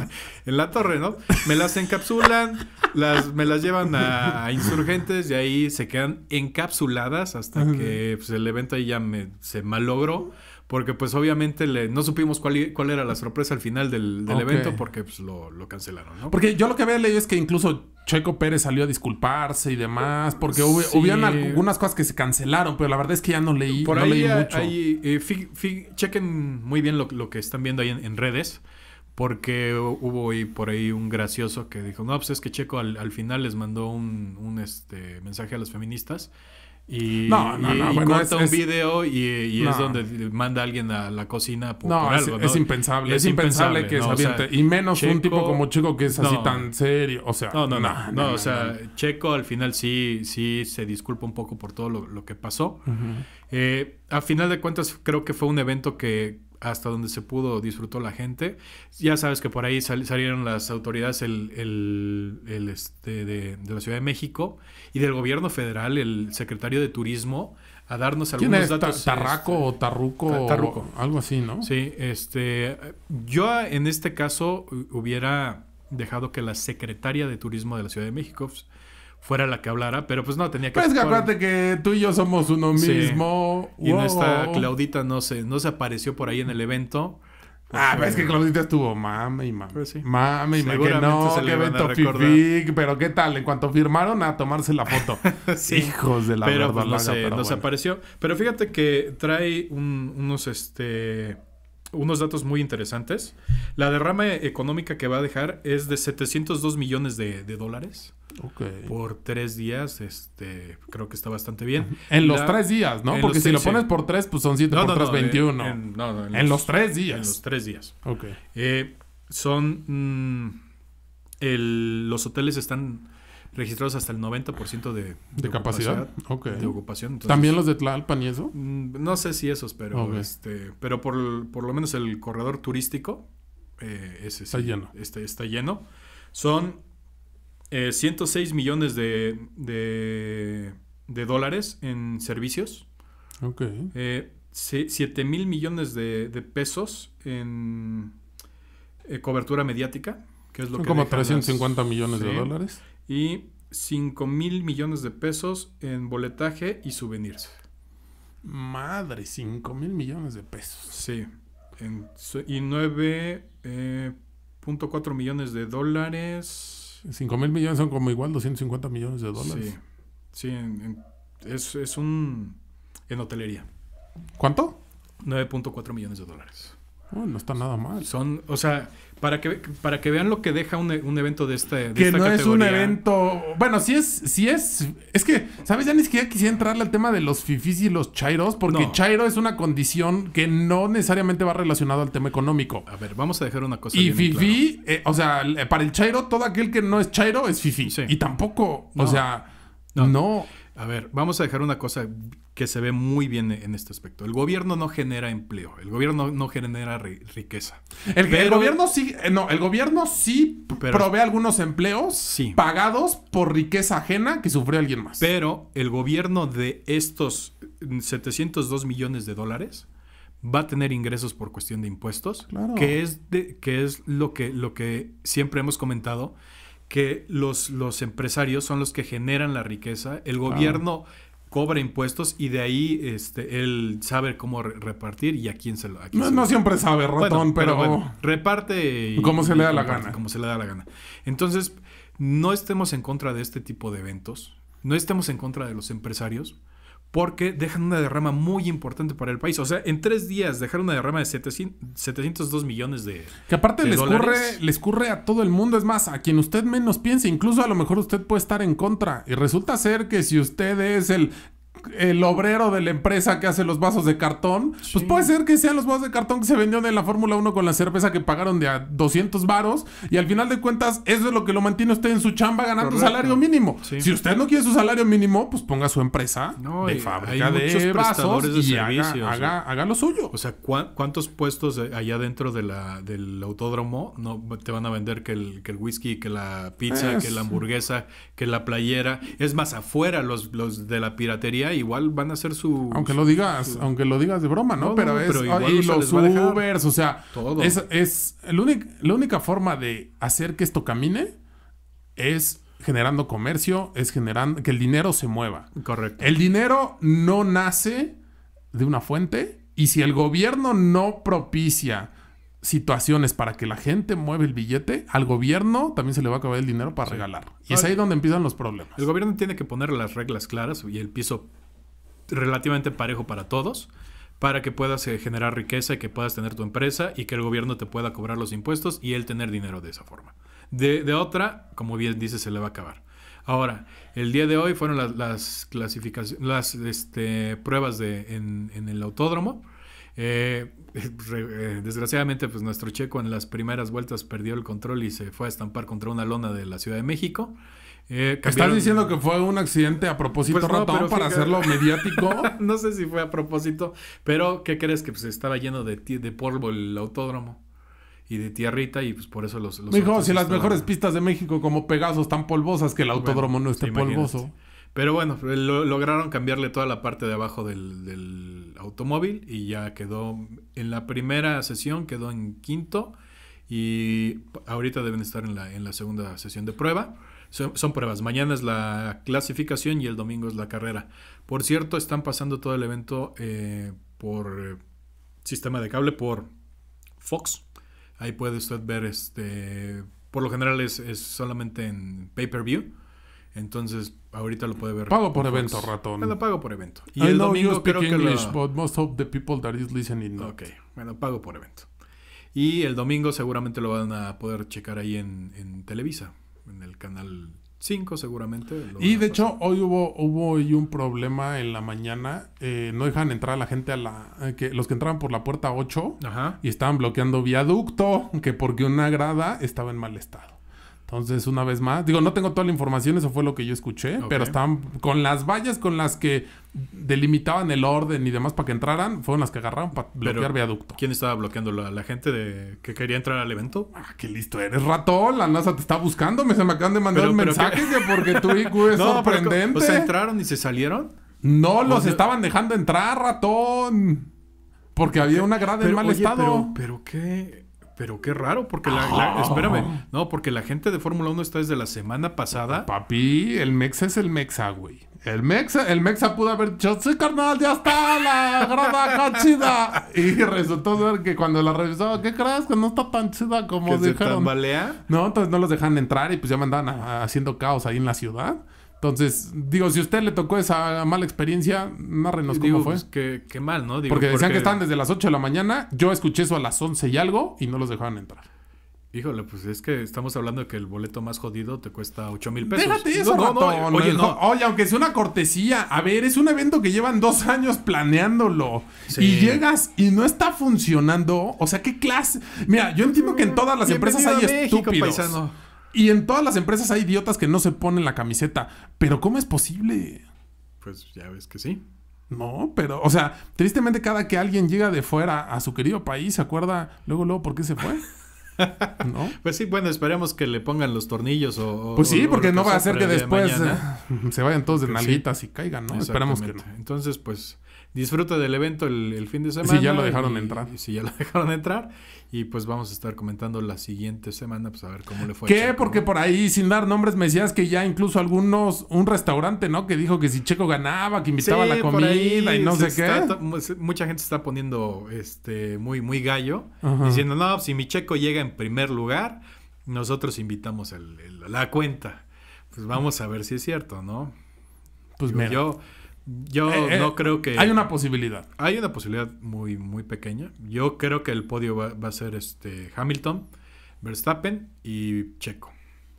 la, torre, ¿no? Me las encapsulan, las, me las llevan a, insurgentes y ahí se quedan encapsuladas hasta que pues, el evento ahí ya se malogró. Porque pues obviamente no supimos cuál, era la sorpresa al final del, evento porque pues, lo, cancelaron, ¿no? Porque yo lo que había leído es que incluso Checo Pérez salió a disculparse y demás, porque hubo, algunas cosas que se cancelaron, pero la verdad es que ya no leí, no mucho. Eh, chequen muy bien lo, que están viendo ahí en, redes porque hubo ahí por ahí un gracioso que dijo, no, pues es que Checo al, final les mandó un, este, mensaje a las feministas y, no, un video y, es donde manda alguien a la cocina por, no, algo, es, impensable. Es, impensable, que se y menos un tipo como Checo que es así tan serio. O sea, no, no, no. sea, Checo al final sí, sí se disculpa un poco por todo lo, que pasó. Eh, a final de cuentas, creo que fue un evento que, hasta donde se pudo disfrutó la gente. Ya sabes que por ahí salieron las autoridades el, el, este de, la Ciudad de México y del gobierno federal, el secretario de Turismo, a darnos algunos datos. Tarraco este, o Tarruco. O algo así, ¿no? Sí, este. Yo en este caso hubiera dejado que la secretaria de Turismo de la Ciudad de México fuera la que hablara, pero pues no tenía que... Pues que acuérdate que tú y yo somos uno mismo. Y nuestra Claudita no se, no se apareció por ahí en el evento. Ah, pero es que Claudita estuvo mame y mami, pues Mame y mame. Que no, que evento fific. Pero qué tal, en cuanto firmaron a tomarse la foto. sí. Hijos de la pero, verdad. Pues, no, se, no se apareció. Pero fíjate que trae un, unos, este unos datos muy interesantes. La derrama económica que va a dejar es de 702 millones de, dólares. Ok. Por tres días, este, creo que está bastante bien. En los tres días, ¿no? Porque si lo pones por tres, pues son siete no, por no, no, En, los, tres días. En los tres días. Ok. Eh, son... Mm, el, los hoteles están registrados hasta el 90% de, de, capacidad. De ocupación. ¿También los de Tlalpan y eso? Mm, no sé si esos, pero este, pero por, lo menos el corredor turístico eh, está lleno. Este, está lleno. Son 106 eh, millones de, de, dólares en servicios. Ok. 7 eh, mil millones de, pesos en eh, cobertura mediática, que es lo Como 350 millones de dólares y 5 mil millones de pesos en boletaje y souvenirs. Madre, 5 mil millones de pesos. Sí. y 9.4 eh, millones de dólares. 5 mil millones son como igual 250 millones de dólares. Sí. Sí, es, es un... en hotelería. ¿Cuánto? 9.4 millones de dólares no está nada mal. Son, o sea, para que, para que vean lo que deja un, e, evento de este. De que no es un evento. Bueno, si es, si es. Es que, ¿sabes? Ya ni siquiera quisiera entrarle al tema de los fifis y los chairos, porque chairo es una condición que no necesariamente va relacionado al tema económico. A ver, vamos a dejar una cosa. Y fifí, eh, o sea, eh, para el chairo, todo aquel que no es chairo es fifí. Y tampoco, o sea, no. no. A ver, vamos a dejar una cosa que se ve muy bien en este aspecto. El gobierno no genera empleo, el gobierno no genera riqueza. El, gobierno sí, eh, no, el gobierno sí provee algunos empleos pagados por riqueza ajena que sufrió alguien más. Pero el gobierno de estos 702 mm, millones de dólares va a tener ingresos por cuestión de impuestos, que es de, que es lo que lo que siempre hemos comentado que los, los empresarios son los que generan la riqueza, el gobierno cobra impuestos y de ahí este, él sabe cómo repartir y a quién se lo... da. no, siempre sabe, ratón, pero... reparte Como se le da la gana. Como se le da la gana. Entonces, no estemos en contra de este tipo de eventos, no estemos en contra de los empresarios, porque dejan una derrama muy importante para el país. O sea, en tres días dejar una derrama de 702 millones de Que aparte les, corre les a todo el mundo. Es más, a quien usted menos piense, incluso a lo mejor usted puede estar en contra. Y resulta ser que si usted es el el obrero de la empresa que hace los vasos de cartón, pues puede ser que sean los vasos de cartón que se vendieron en la Fórmula 1 con la cerveza que pagaron de a 200 varos y al final de cuentas eso es lo que lo mantiene usted en su chamba ganando salario mínimo. Si usted no quiere su salario mínimo, pues ponga su empresa de fábrica de vasos y ¿eh? haga, haga, lo suyo. O sea, ¿cuántos puestos allá dentro de del autódromo no te van a vender que el, whisky, que la pizza, que la hamburguesa, que la playera? Es más, afuera los, los de la piratería igual van a hacer su... Aunque lo digas, aunque lo digas de broma, ¿no? pero es... Ah, los Ubers, o sea... Todo. Es, es el la única forma de hacer que esto camine es generando comercio, es generando que el dinero se mueva. Correcto. El dinero no nace de una fuente y si el gobierno no propicia situaciones para que la gente mueva el billete, al gobierno también se le va a acabar el dinero para regalar. Y es ahí donde empiezan los problemas. El gobierno tiene que poner las reglas claras y el piso relativamente parejo para todos, para que puedas eh, generar riqueza y que puedas tener tu empresa y que el gobierno te pueda cobrar los impuestos y él tener dinero de esa forma. De, otra, como bien dice, se le va a acabar. Ahora, el día de hoy fueron las, clasificaciones, las este, pruebas de, en, el autódromo. Eh, eh, desgraciadamente, pues nuestro checo en las primeras vueltas perdió el control y se fue a estampar contra una lona de la Ciudad de México. Eh, ¿Estás diciendo que fue un accidente a propósito, pues para hacerlo mediático? no sé si fue a propósito, pero ¿qué crees? Que pues estaba lleno de, polvo el autódromo y de tierrita y pues por eso los... los si las mejores pistas de México como Pegaso están polvosas, que el autódromo no esté polvoso. Pero bueno, lo, lograron cambiarle toda la parte de abajo del, automóvil y ya quedó, en la primera sesión quedó en quinto y ahorita deben estar en la, segunda sesión de prueba. Son, pruebas, mañana es la clasificación y el domingo es la carrera. Por cierto, están pasando todo el evento eh, por eh, sistema de cable, por Fox. Ahí puede usted ver, este, por lo general es, es solamente en pay-per-view entonces, ahorita lo puede ver. Pago por evento, ratón. pago por evento. Y el domingo English, que but most of the people that is listening Ok, bueno, pago por evento. Y el domingo seguramente lo van a poder checar ahí en, Televisa, en el canal 5 seguramente. Y de hecho, hoy hubo, hubo hoy un problema en la mañana. Eh, no dejan entrar a la gente a la... Eh, que los que entraban por la puerta 8 y estaban bloqueando viaducto, que porque una grada estaba en mal estado. Entonces, una vez más, digo, no tengo toda la información, eso fue lo que yo escuché, pero estaban con las vallas con las que delimitaban el orden y demás para que entraran, fueron las que agarraron para bloquear viaducto. ¿Quién estaba bloqueando? ¿La, la gente de que quería entrar al evento? Ah, qué listo eres, ratón. La NASA te está buscando, me se me acaban de mandar un mensaje porque tu IQ es sorprendente. Pero, o entraron y se salieron. No los estaban dejando entrar, ratón. Porque había una grada en mal estado. Pero, pero qué. Pero qué raro, porque la, no, porque la gente de Fórmula 1 está desde la semana pasada. Papi, el Mexa es el Mexa, güey. El Mexa, el Mexa pudo haber dicho, sí, carnal, ya está la grada chida. Y resultó ser que cuando la revisaba, ¿qué crees? Que no está tan chida como ¿Que dijeron. Se tambalea? No, entonces no los dejan entrar y pues ya mandaban ah, haciendo caos ahí en la ciudad. Entonces, digo, si a usted le tocó esa mala experiencia, narrenos cómo fue. Pues, qué, mal, ¿no? porque decían que estaban desde las 8 de la mañana. Yo escuché eso a las 11 y algo y no los dejaban entrar. Híjole, pues es que estamos hablando de que el boleto más jodido te cuesta 8 mil pesos. Déjate eso, no, No, oye, aunque sea una cortesía. A ver, es un evento que llevan dos años planeándolo. Y llegas y no está funcionando. O sea, ¿qué clase? Mira, yo entiendo que en todas las empresas hay estúpidos. Y en todas las empresas hay idiotas que no se ponen la camiseta. Pero ¿cómo es posible? Pues ya ves que sí. No, pero, o sea, tristemente cada que alguien llega de fuera a su querido país, se acuerda luego, luego, ¿por qué se fue? Pues sí, bueno, esperemos que le pongan los tornillos o... Pues sí, porque no va a ser que después eh, se vayan todos de pues nalitas y caigan, ¿no? Esperamos que no. Entonces, pues disfruta del evento el, fin de semana. Si ya lo dejaron entrar. si ya lo dejaron entrar. Y pues vamos a estar comentando la siguiente semana, pues a ver cómo le fue. ¿Qué? porque por ahí, sin dar nombres, me decías que ya incluso algunos, un restaurante, ¿no? Que dijo que si Checo ganaba, que invitaba la comida y no sé qué. Mucha gente se está poniendo este muy, muy gallo, diciendo, no, si mi Checo llega en primer lugar, nosotros invitamos la cuenta. Pues vamos a ver si es cierto, ¿no? Pues Yo, yo eh, eh, no creo que. Hay una posibilidad. Hay una posibilidad muy, muy pequeña. Yo creo que el podio va, va a ser este Hamilton, Verstappen y Checo.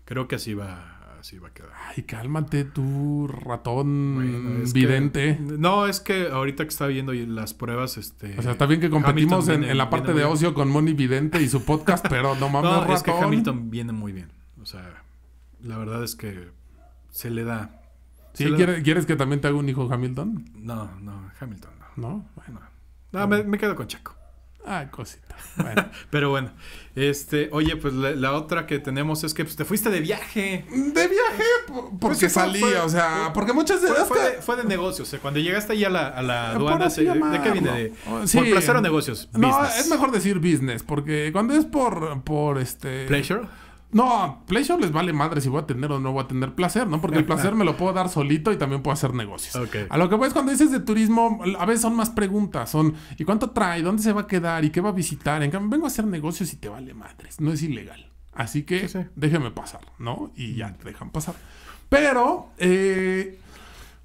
Creo que así va, así va a quedar. Ay, cálmate tú, ratón vidente. no, es que ahorita que está viendo las pruebas, este... O sea, está bien que competimos en, la parte de ocio con Moni Vidente y su podcast, pero no mames, no, es que Hamilton viene muy bien. O sea, la verdad es que se le da... ¿Sí? ¿Quieres, que también te haga un hijo Hamilton? No, no, Hamilton no. Bueno. No, me, quedo con Chaco. Ah, cosita. Bueno. Pero bueno, este, oye, pues la, otra que tenemos es que pues, te fuiste de viaje. De viaje, porque pues salí, o sea, porque muchas veces fue, de, fue negocios, o sea, cuando llegaste ahí a la, a aduana, ¿de qué viene? Oh, ¿Por placer o negocios? No, es mejor decir business, porque cuando es por, por este... ¿Pleasure? No, pleasure les vale madre si voy a tener o no voy a tener placer, ¿no? Porque el placer me lo puedo dar solito y también puedo hacer negocios. A lo que pues cuando dices de turismo, a veces son más preguntas, son ¿y cuánto trae? ¿Dónde se va a quedar? ¿Y qué va a visitar? En cambio, vengo a hacer negocios y te vale madres, no es ilegal. Así que déjame déjeme pasar, ¿no? Y ya te dejan pasar. Pero eh,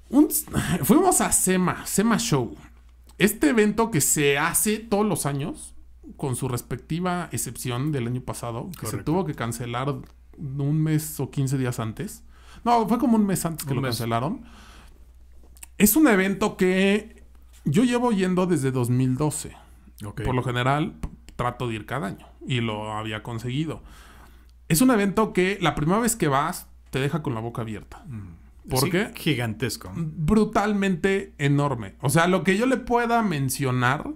fuimos a SEMA, SEMA Show. Este evento que se hace todos los años con su respectiva excepción del año pasado, que se tuvo que cancelar un mes o 15 días antes. No, fue como un mes antes que lo cancelaron. Es un evento que yo llevo yendo desde 2012. Por lo general, trato de ir cada año y lo había conseguido. Es un evento que la primera vez que vas te deja con la boca abierta. Mm. porque Gigantesco. Brutalmente enorme. O sea, lo que yo le pueda mencionar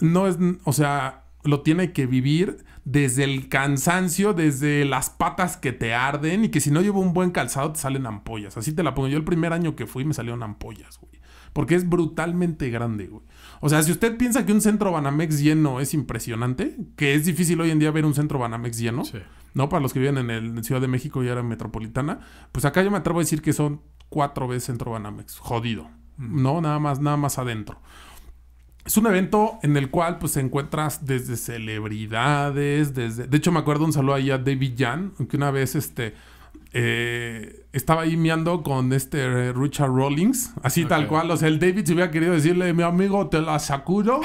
no es, o sea, lo tiene que vivir desde el cansancio, desde las patas que te arden y que si no llevo un buen calzado te salen ampollas. Así te la pongo. Yo el primer año que fui me salieron ampollas, güey. Porque es brutalmente grande, güey. O sea, si usted piensa que un centro Banamex lleno es impresionante, que es difícil hoy en día ver un centro Banamex lleno, ¿no? Para los que viven en, el, Ciudad de México y ahora metropolitana, pues acá yo me atrevo a decir que son cuatro veces centro Banamex, jodido, ¿no? Nada más, nada más adentro. Es un evento en el cual pues encuentras desde celebridades, desde... De hecho me acuerdo un saludo ahí a David Jan, que una vez este... Eh, estaba ahí meando con este eh, Richard Rawlings, así tal cual. O sea, el David se hubiera querido decirle, mi amigo, te la sacudo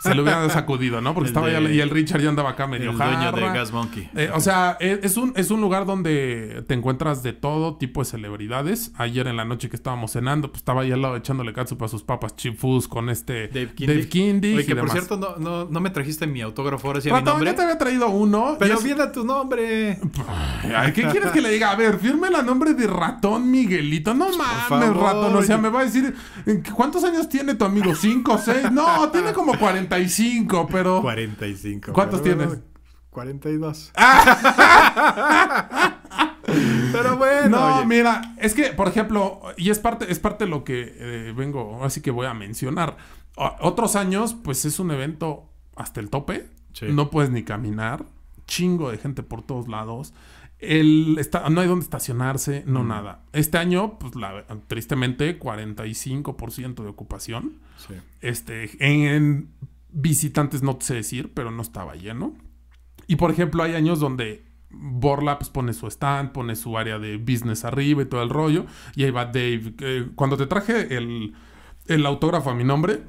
se lo hubieran sacudido, ¿no? Porque estaba ya y el Richard ya andaba acá medio el dueño de Gas Monkey. Eh, o sea, eh, es un, es un lugar donde te encuentras de todo tipo de celebridades. Ayer en la noche que estábamos cenando, pues estaba ahí al lado echándole catsup a sus papas chifus con este Dave Kindy. Dave Oye, que por cierto, no, no, no, me trajiste mi autógrafo ahora sí mi nombre. Yo te había traído uno. Pero es... viene a tu nombre. ¿Qué quieres que le diga? A ver, firme la nombre de ratón Miguelito. No mames, ratón. O sea, me va a decir, ¿cuántos años tiene tu amigo? ¿Cinco, seis? No, tiene como 40 45, pero... 45. ¿Cuántos tienes? 42. Ah. Pero bueno. No, mira, es que, por ejemplo, y es parte, es parte de lo que eh, vengo, así que voy a mencionar. otros años, pues es un evento hasta el tope. No puedes ni caminar. Chingo de gente por todos lados. El, no hay dónde estacionarse, no mm. nada. Este año, pues la, tristemente, 45% de ocupación. Sí. Este, en Visitantes no sé decir, pero no estaba lleno. Y por ejemplo, hay años donde Borla pues, pone su stand, pone su área de business arriba y todo el rollo. Y ahí va Dave. cuando te traje el, el autógrafo a mi nombre,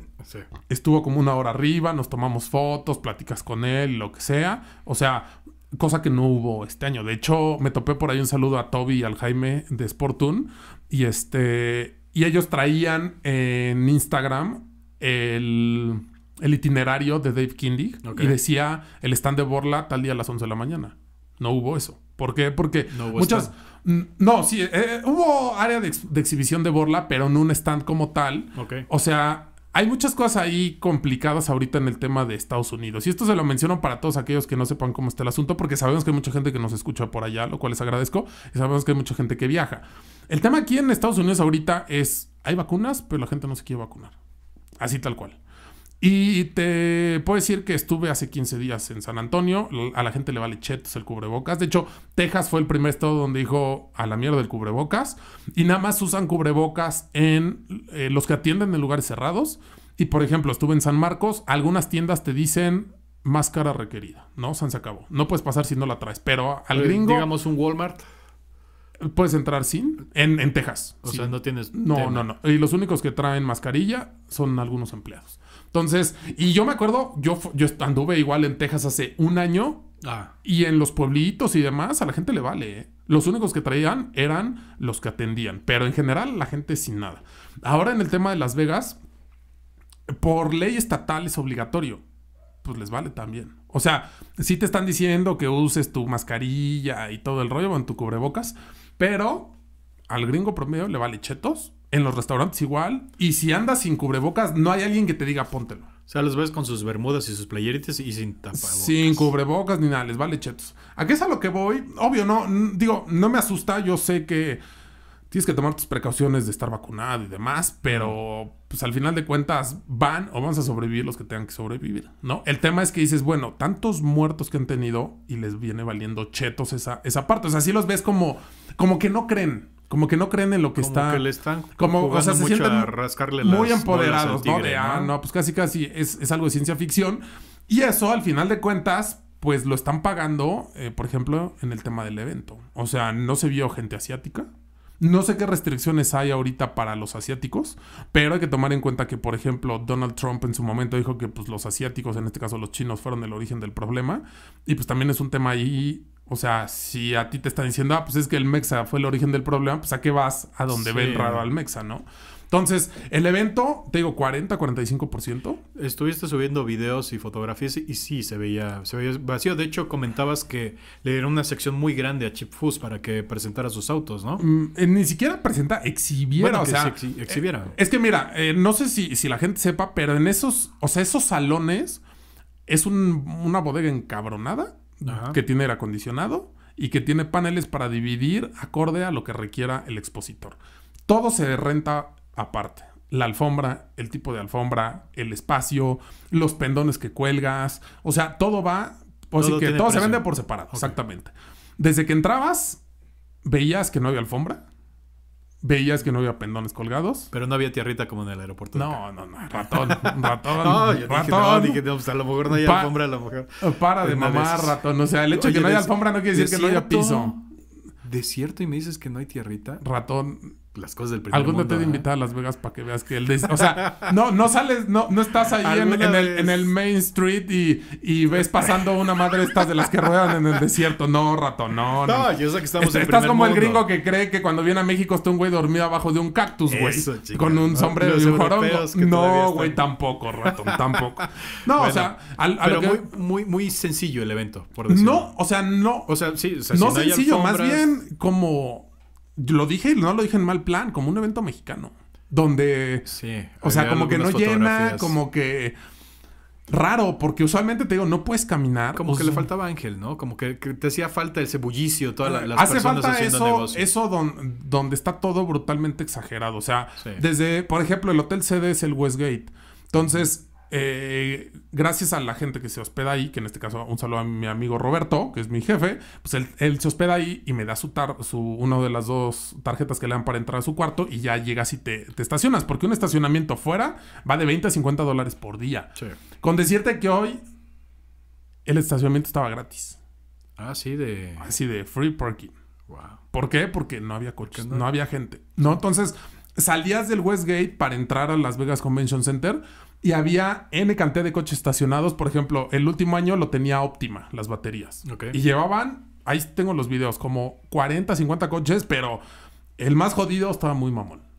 estuvo como una hora arriba, nos tomamos fotos, platicas con él, lo que sea. O sea, cosa que no hubo este año. De hecho, me topé por ahí un saludo a Toby y al Jaime de Sportun. Y este. Y ellos traían en Instagram el el itinerario de Dave Kindig y decía el stand de Borla tal día a las 11 de la mañana. No hubo eso. ¿Por qué? Porque no hubo muchas... No, sí, eh, eh, hubo área de, exhibición de Borla, pero no un stand como tal. O sea, hay muchas cosas ahí complicadas ahorita en el tema de Estados Unidos. Y esto se lo menciono para todos aquellos que no sepan cómo está el asunto, porque sabemos que hay mucha gente que nos escucha por allá, lo cual les agradezco, y sabemos que hay mucha gente que viaja. El tema aquí en Estados Unidos ahorita es, hay vacunas, pero la gente no se quiere vacunar. Así tal cual. Y te puedo decir que estuve hace 15 días en San Antonio. A la gente le vale chetos el cubrebocas. De hecho, Texas fue el primer estado donde dijo a la mierda el cubrebocas. Y nada más usan cubrebocas en eh, los que atienden en lugares cerrados. Y por ejemplo, estuve en San Marcos. Algunas tiendas te dicen máscara requerida. No, San se acabó. No puedes pasar si no la traes. Pero al eh, gringo. Digamos un Walmart. Puedes entrar sin. En, en Texas. O sea, no tienes. No, no, no. Y los únicos que traen mascarilla son algunos empleados. Entonces, y yo me acuerdo, yo, anduve igual en Texas hace un año ah. y en los pueblitos y demás a la gente le vale. ¿eh? Los únicos que traían eran los que atendían, pero en general la gente sin nada. Ahora en el tema de Las Vegas, por ley estatal es obligatorio. Pues les vale también. O sea, si te están diciendo que uses tu mascarilla y todo el rollo en tu cubrebocas, pero al gringo promedio le vale chetos en los restaurantes igual. Y si andas sin cubrebocas, no hay alguien que te diga póntelo. O sea, los ves con sus bermudas y sus playeritas y sin tapabocas. Sin cubrebocas ni nada, les vale chetos. ¿A qué es a lo que voy? Obvio, no, digo, no me asusta, yo sé que tienes que tomar tus precauciones de estar vacunado y demás, pero pues al final de cuentas van o vamos a sobrevivir los que tengan que sobrevivir, ¿no? El tema es que dices, bueno, tantos muertos que han tenido y les viene valiendo chetos esa, esa parte, o sea, sí los ves como, como que no creen, como que no creen en lo que como Que le están como o sea, se sienten rascarle muy empoderados, ¿no? De, ah, ¿no? pues casi casi es, algo de ciencia ficción. Y eso, al final de cuentas, pues lo están pagando, eh, por ejemplo, en el tema del evento. O sea, no se vio gente asiática. No sé qué restricciones hay ahorita para los asiáticos, pero hay que tomar en cuenta que, por ejemplo, Donald Trump en su momento dijo que pues, los asiáticos, en este caso los chinos, fueron el origen del problema. Y pues también es un tema ahí o sea, si a ti te están diciendo, ah, pues es que el Mexa fue el origen del problema, pues a qué vas a donde ve el raro al Mexa, ¿no? Entonces, el evento, te digo, 40, 45%. Estuviste subiendo videos y fotografías y sí, se veía, se veía vacío. De hecho, comentabas que le dieron una sección muy grande a Chip para que presentara sus autos, ¿no? Mm, eh, ni siquiera presenta, exhibiera. o sea, exhibiera. Eh, es que mira, eh, no sé si, si la gente sepa, pero en esos, o sea, esos salones es una bodega encabronada que tiene aire acondicionado y que tiene paneles para dividir acorde a lo que requiera el expositor. Todo se renta aparte. La alfombra, el tipo de alfombra, el espacio, los pendones que cuelgas, o sea, todo va, o que todo se vende por separado, exactamente. Desde que entrabas, veías que no había alfombra, Veías que no había pendones colgados. Pero no había tierrita como en el aeropuerto. No, no, no. Ratón. Ratón. no, ratón. Y no, a lo mejor no hay alfombra, a lo mejor. Para de pues, mamar, ratón. O sea, el hecho de que no haya alfombra no quiere decir que no haya piso. Desierto y me dices que no hay tierrita. Ratón las cosas del primer Algún mundo. Algún te ¿eh? invitar a Las Vegas para que veas que el desierto... o sea, no, no sales, no, no estás ahí en, el, Main Street y, ves pasando una madre estas de las que ruedan en el desierto. No, ratón, no. No, yo sé que estamos este, Estás como el gringo que cree que cuando viene a México está un güey dormido abajo de un cactus, güey. Con un sombrero y un No, güey, tampoco, ratón, tampoco. No, o sea, muy, muy, muy sencillo el evento, por decirlo. No, o sea, no. O sea, sí, no, sencillo, más bien como lo dije y no lo dije en mal plan, como un evento mexicano. Donde. Sí. O sea, como que no llena, como que. Raro, porque usualmente te digo, no puedes caminar. Como que le faltaba Ángel, ¿no? Como que, te hacía falta el bullicio, todas las hace personas falta haciendo eso, Eso donde está todo brutalmente exagerado. O sea, desde, por ejemplo, el Hotel Sede es el Westgate. Entonces, eh, gracias a la gente que se hospeda ahí, que en este caso un saludo a mi amigo Roberto, que es mi jefe, pues él, se hospeda ahí y me da su, tar su una de las dos tarjetas que le dan para entrar a su cuarto y ya llegas y te, estacionas, porque un estacionamiento fuera va de 20 a 50 dólares por día. Con decirte que hoy el estacionamiento estaba gratis. Ah, sí, de... Así de free parking. Wow. ¿Por qué? Porque no había coches, no? había gente. No, entonces salías del Westgate para entrar a Las Vegas Convention Center y había N cantidad de coches estacionados. Por ejemplo, el último año lo tenía óptima, las baterías. Y llevaban, ahí tengo los videos, como 40, 50 coches, pero el más jodido estaba muy mamón.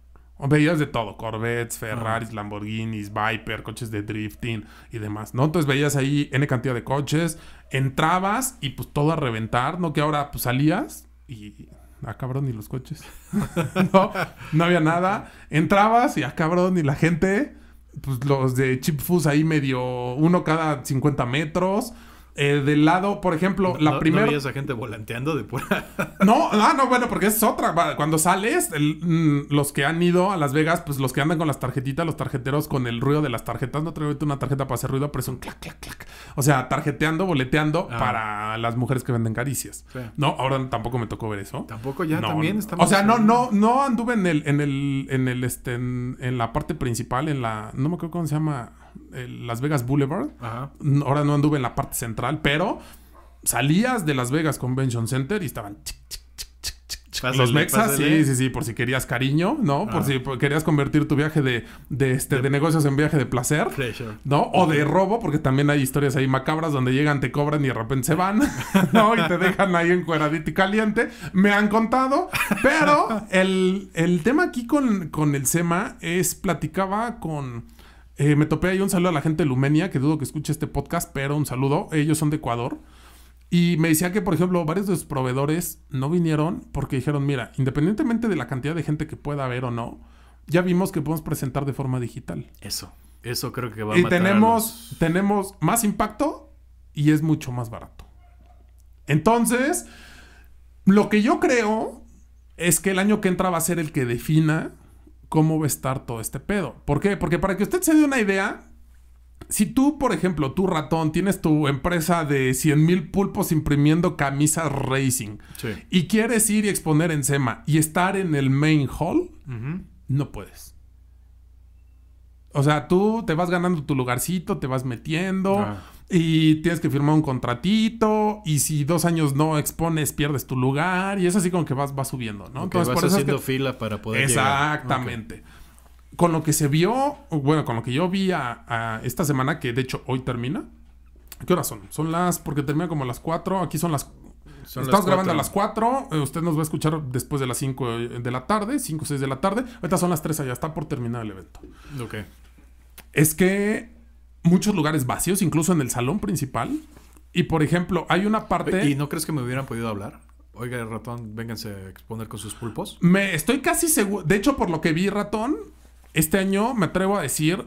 Veías de todo, Corvettes, Ferraris, Lamborghinis, Viper, coches de drifting y demás, ¿no? Entonces veías ahí N cantidad de coches, entrabas y pues todo a reventar, ¿no? Que ahora pues salías y a ah, cabrón, ni los coches. no, no había nada. Entrabas y ah, cabrón, ni la gente pues, los de chipfus ahí medio uno cada 50 metros. Eh, del lado, por ejemplo, la primera. ¿No esa gente volanteando de pura. no, ah, no, bueno, porque es otra. Cuando sales, mm, los que han ido a Las Vegas, pues los que andan con las tarjetitas, los tarjeteros con el ruido de las tarjetas. No traigo una tarjeta para hacer ruido, pero es un clac, clac, clac. O sea, tarjeteando, boleteando ah. para las mujeres que venden caricias. No, ahora tampoco me tocó ver eso. Tampoco ya también estamos. O sea, no, no, no anduve en el, en el, en el, este, en la parte principal, en la. No me acuerdo cómo se llama eh, Las Vegas Boulevard. Ahora no anduve en la parte central, pero salías de Las Vegas Convention Center y estaban los mexas, sí, sí, sí, por si querías cariño, ¿no? Por si querías convertir tu viaje de, de, este, de, negocios en viaje de placer, ¿no? O de robo, porque también hay historias ahí macabras donde llegan, te cobran y de repente se van, ¿no? Y te dejan ahí encueradito y caliente. Me han contado, pero el, tema aquí con, con el SEMA es, platicaba con eh, me topé ahí un saludo a la gente de Lumenia, que dudo que escuche este podcast, pero un saludo. Ellos son de Ecuador. Y me decía que, por ejemplo, varios de sus proveedores no vinieron porque dijeron, mira, independientemente de la cantidad de gente que pueda haber o no, ya vimos que podemos presentar de forma digital. Eso, eso creo que va a Y tenemos, tenemos más impacto y es mucho más barato. Entonces, lo que yo creo es que el año que entra va a ser el que defina cómo va a estar todo este pedo. ¿Por qué? Porque para que usted se dé una idea, si tú, por ejemplo, tú ratón, tienes tu empresa de 100 mil pulpos imprimiendo camisas racing y quieres ir y exponer en SEMA y estar en el main hall, no puedes. O sea, tú te vas ganando tu lugarcito, te vas metiendo. Ah y tienes que firmar un contratito y si dos años no expones pierdes tu lugar y es así como que vas, vas subiendo, ¿no? Entonces, vas haciendo fila para poder Exactamente. Llegar. Exactamente Con lo que se vio, bueno, con lo que yo vi a, esta semana, que de hecho hoy termina. ¿Qué horas son? Son las, porque termina como las 4, aquí son las... estás Estamos grabando a las 4, eh, usted nos va a escuchar después de las 5 eh, de la tarde, 5 o 6 de la tarde, ahorita son las 3 Ya está por terminar el evento. Ok. Es que muchos lugares vacíos, incluso en el salón principal. Y por ejemplo, hay una parte. ¿Y no crees que me hubieran podido hablar? Oiga, ratón, vénganse a exponer con sus pulpos. Me estoy casi seguro. De hecho, por lo que vi, ratón, este año me atrevo a decir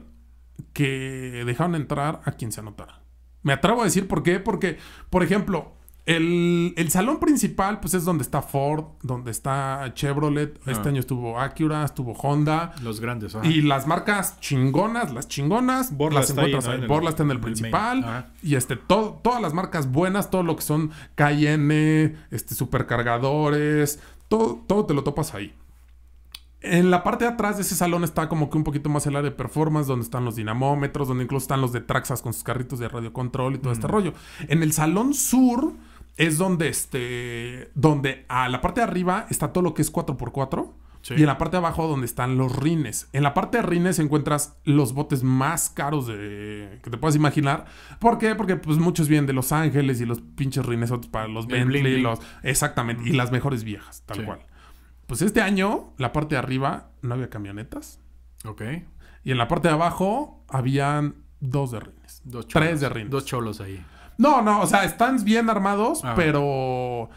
que dejaron entrar a quien se anotara. Me atrevo a decir por qué. Porque, por ejemplo, el, salón principal, pues es donde está Ford, donde está Chevrolet. Ah. Este año estuvo Acura, estuvo Honda. Los grandes, ajá. Y las marcas chingonas, las chingonas, Borla está ahí, Borla está en el, principal. Y este, todas las marcas buenas, todo lo que son Cayenne, este, supercargadores, todo, todo te lo topas ahí. En la parte de atrás de ese salón está como que un poquito más el área de performance, donde están los dinamómetros, donde incluso están los de Traxas con sus carritos de radio control y todo este mm. rollo. En el salón sur es donde este, donde a la parte de arriba está todo lo que es 4x4. Y en la parte de abajo donde están los rines. En la parte de rines encuentras los botes más caros de, que te puedas imaginar. ¿Por qué? Porque pues muchos vienen de Los Ángeles y los pinches rines para los Bentley. Los, exactamente. Y las mejores viejas, tal cual. Pues este año, la parte de arriba no había camionetas. Ok. Y en la parte de abajo habían dos de rines. tres de rines. Dos cholos ahí. No, no, o sea, están bien armados, pero...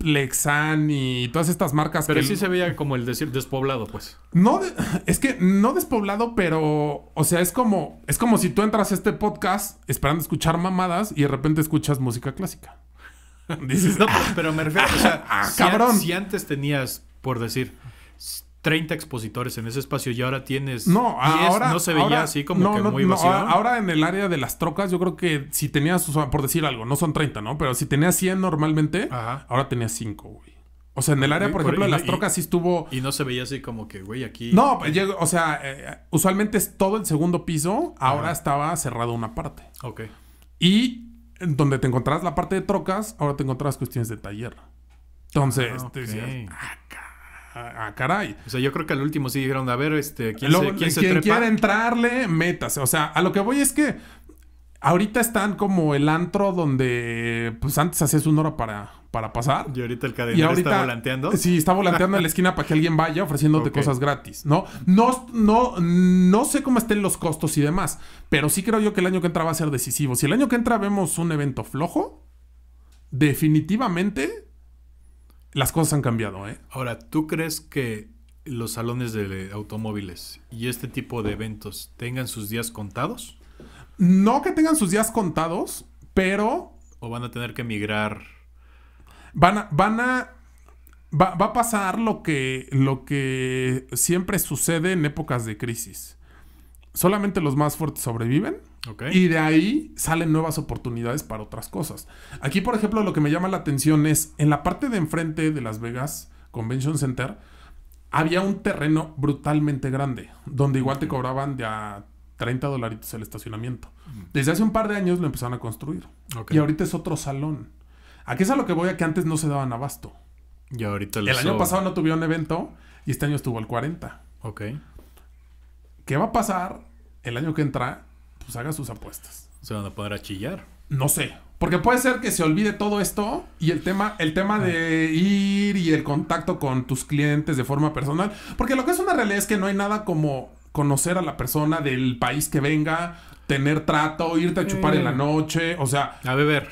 Lexan y todas estas marcas. Pero sí se veía como el decir despoblado, pues. No, es que no despoblado, pero, o sea, es como, es como si tú entras a este podcast esperando escuchar mamadas y de repente escuchas música clásica. Dices, no, pero, me refiero, o sea, ah, cabrón. si antes tenías, por decir, 30 expositores en ese espacio y ahora tienes. No, ahora. No se veía así como que muy vacío. Ahora, en el área de las trocas, yo creo que si tenías, por decir algo, no son 30, ¿no? Pero si tenías 100 normalmente, ahora tenías 5, güey. O sea, en el área, por, ejemplo, de las trocas sí estuvo. Y no se veía así como que, güey, aquí. No, pues, llegó, o sea, eh, usualmente es todo el segundo piso, ahora estaba cerrado una parte. Ok. Y donde te encontrabas la parte de trocas, ahora te encontras cuestiones de taller. Entonces, ah, te decías, ah, a caray. O sea, yo creo que al último sí dijeron, a ver, este, ¿quién, se, ¿quién quiera entrarle, métase. O sea, a lo que voy es que ahorita están como el antro donde, pues antes hacías una hora para, para pasar. Y ahorita el cadenero y está volanteando. Sí, está volanteando en la esquina para que alguien vaya ofreciéndote cosas gratis, ¿no? No, no, no sé cómo estén los costos y demás, pero sí creo yo que el año que entra va a ser decisivo. Si el año que entra vemos un evento flojo, definitivamente las cosas han cambiado. ¿eh? Ahora, ¿tú crees que los salones de automóviles y este tipo de eventos tengan sus días contados? No que tengan sus días contados, pero... O van a tener que migrar. Van a... Van a va, va a pasar lo que, lo que siempre sucede en épocas de crisis. Solamente los más fuertes sobreviven y de ahí salen nuevas oportunidades para otras cosas. Aquí, por ejemplo, lo que me llama la atención es en la parte de enfrente de Las Vegas Convention Center había un terreno brutalmente grande, donde igual te cobraban de a 30 dolaritos el estacionamiento. Desde hace un par de años lo empezaron a construir. Y ahorita es otro salón. Aquí es a lo que voy a que antes no se daban abasto. Y ahorita El año pasado no tuvieron evento y este año estuvo al 40. Ok. ¿Qué va a pasar el año que entra pues haga sus apuestas. ¿Se van a poder a chillar? No sé. Porque puede ser que se olvide todo esto y el tema, el tema de ir y el contacto con tus clientes de forma personal. Porque lo que es una realidad es que no hay nada como conocer a la persona del país que venga, tener trato, irte a chupar en la mm. noche, o sea... A beber.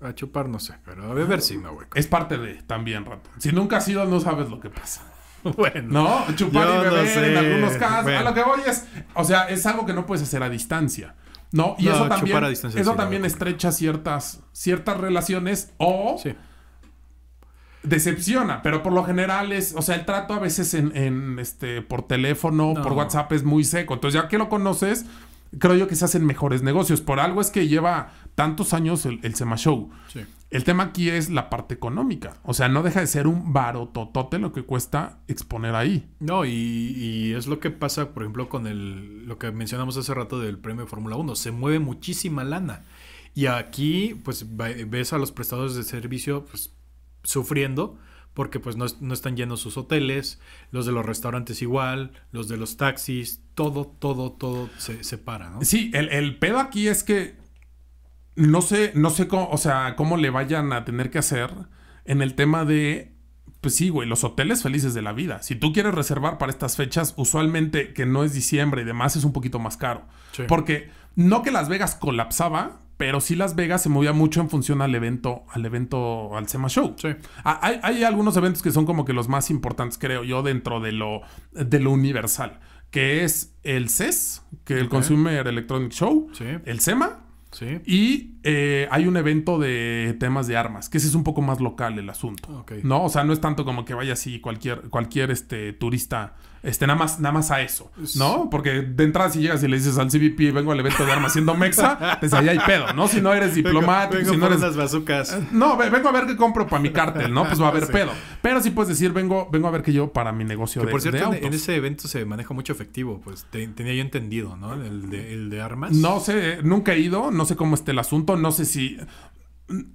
A chupar no sé, pero a beber sí, no, güey. Es parte de también, rato. Si nunca has ido, no sabes lo que pasa. Bueno. ¿No? Chupar y beber en algunos casos. A lo que voy es. O sea, es algo que no puedes hacer a distancia. No, y eso también, eso también estrecha ciertas, ciertas relaciones o decepciona, pero por lo general es, o sea, el trato a veces en, en este, por teléfono, por WhatsApp es muy seco. Entonces, ya que lo conoces, creo yo que se hacen mejores negocios. Por algo es que lleva tantos años el, el Sema Sí. El tema aquí es la parte económica. O sea, no deja de ser un barototote lo que cuesta exponer ahí. No, y, es lo que pasa, por ejemplo, con el, lo que mencionamos hace rato del premio Fórmula 1. Se mueve muchísima lana. Y aquí, pues, ves a los prestadores de servicio pues, sufriendo porque pues no, están llenos sus hoteles, los de los restaurantes igual, los de los taxis, todo, todo, todo se, para, ¿no? Sí, el, el pedo aquí es que no sé, no sé cómo, o sea, cómo le vayan a tener que hacer en el tema de, pues sí, güey, los hoteles felices de la vida. Si tú quieres reservar para estas fechas, usualmente que no es diciembre y demás, es un poquito más caro. Porque no que Las Vegas colapsaba, pero sí Las Vegas se movía mucho en función al evento, al evento, al SEMA Show. Hay, algunos eventos que son como que los más importantes, creo yo, dentro de lo, de lo universal, que es el CES, que el Consumer Electronic Show, el SEMA Sí. Y eh, hay un evento de temas de armas, que ese es un poco más local el asunto. ¿No? O sea, no es tanto como que vaya así cualquier, cualquier este, turista este, nada más, nada más a eso, ¿no? Porque de entrada si llegas y le dices al CBP, vengo al evento de armas siendo mexa, pues allá hay pedo, ¿no? Si no eres diplomático, vengo, si no eres... bazucas. Eh, no, vengo a ver qué compro para mi cártel, ¿no? Pues va a haber pedo. Pero sí puedes decir, vengo, vengo a ver qué yo para mi negocio que por cierto, en ese evento se maneja mucho efectivo, pues tenía yo entendido, ¿no? El de, armas. No sé, nunca he ido, no sé cómo esté el asunto, no sé si...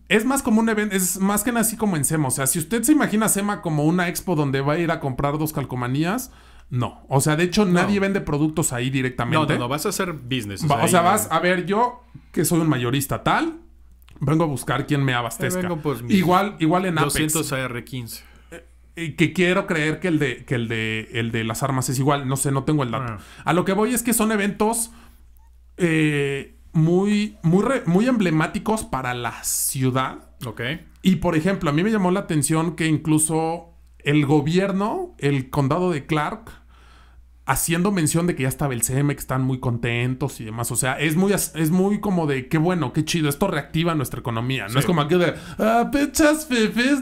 Es más como un evento, es más que nada así como en SEMA. O sea, si usted se imagina SEMA como una expo donde va a ir a comprar dos calcomanías, no, o sea, de hecho nadie vende productos ahí directamente. No, no, vas a hacer business. o sea, vas a ver yo que soy un mayorista tal, vengo a buscar quien me abastezca. Pues, igual, igual en 200 Apex. 200 AR15. Eh, eh, que quiero creer que el de que el de el de las armas es igual, no sé, no tengo el dato. Ah. A lo que voy es que son eventos eh, muy muy muy emblemáticos para la ciudad. Ok. Y por ejemplo, a mí me llamó la atención que incluso el gobierno, el condado de Clark, haciendo mención de que ya estaba el CM, que están muy contentos y demás. O sea, es muy, es muy como de qué bueno, qué chido, esto reactiva nuestra economía. No es como aquí de ah, Pechas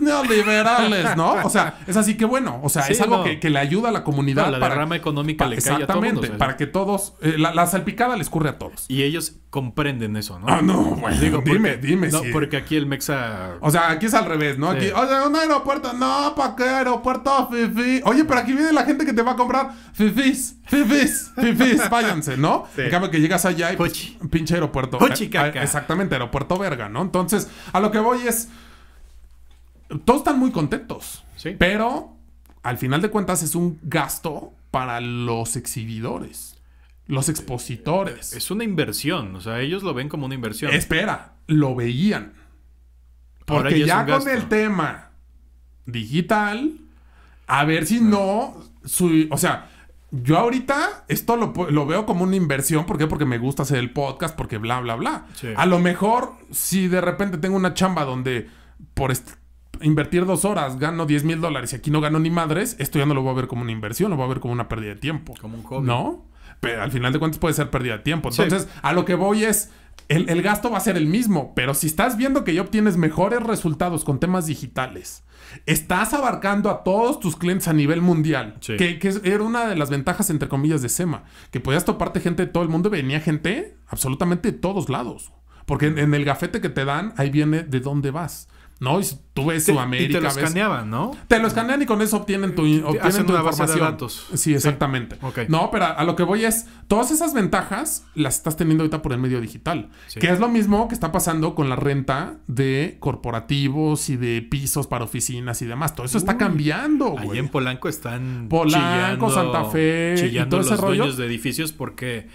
neoliberales, ¿no? O sea, es así que bueno. O sea, es algo que, le ayuda a la comunidad. la para, económica Exactamente, para que todos. Eh, la, la salpicada les curre a todos. Y ellos comprenden eso, ¿no? Ah, no, bueno, Digo, dime, dime. No, porque aquí el Mexa... O sea, aquí es al revés, ¿no? Aquí, o sea, un aeropuerto, no, ¿para qué aeropuerto, fifi? Oye, pero aquí viene la gente que te va a comprar fifis, fifis, fifis, váyanse, ¿no? Sí. que llegas allá y pues, pinche aeropuerto. Eh, eh, exactamente, aeropuerto verga, ¿no? Entonces, a lo que voy es... Todos están muy contentos, ¿Sí? pero al final de cuentas es un gasto para los exhibidores los expositores. Es una inversión, o sea, ellos lo ven como una inversión. Espera, lo veían. Porque ya con el tema digital, a ver si no, su, o sea, yo ahorita esto lo, veo como una inversión. ¿Por qué? Porque me gusta hacer el podcast, porque bla, bla, bla. A lo mejor, si de repente tengo una chamba donde por invertir dos horas gano 10 mil dólares y aquí no gano ni madres, esto ya no lo voy a ver como una inversión, lo voy a ver como una pérdida de tiempo. Como un hobby. ¿No? al final de cuentas puede ser pérdida de tiempo. Entonces, a lo que voy es, el, gasto va a ser el mismo, pero si estás viendo que ya obtienes mejores resultados con temas digitales, estás abarcando a todos tus clientes a nivel mundial, que, era una de las ventajas, entre comillas, de SEMA, que podías toparte gente de todo el mundo y venía gente absolutamente de todos lados. Porque en el gafete que te dan, ahí viene de dónde vas. ¿no? Y tú ves Sudamérica. Y te lo escaneaban, ¿no? Te lo escanean y con eso obtienen tu, obtienen tu información. de datos. Sí, exactamente. No, pero a, lo que voy es, todas esas ventajas las estás teniendo ahorita por el medio digital, que es lo mismo que está pasando con la renta de corporativos y de pisos para oficinas y demás. Todo eso está cambiando, güey. en Polanco están Polanco, Santa Fe, chillando y todo de edificios porque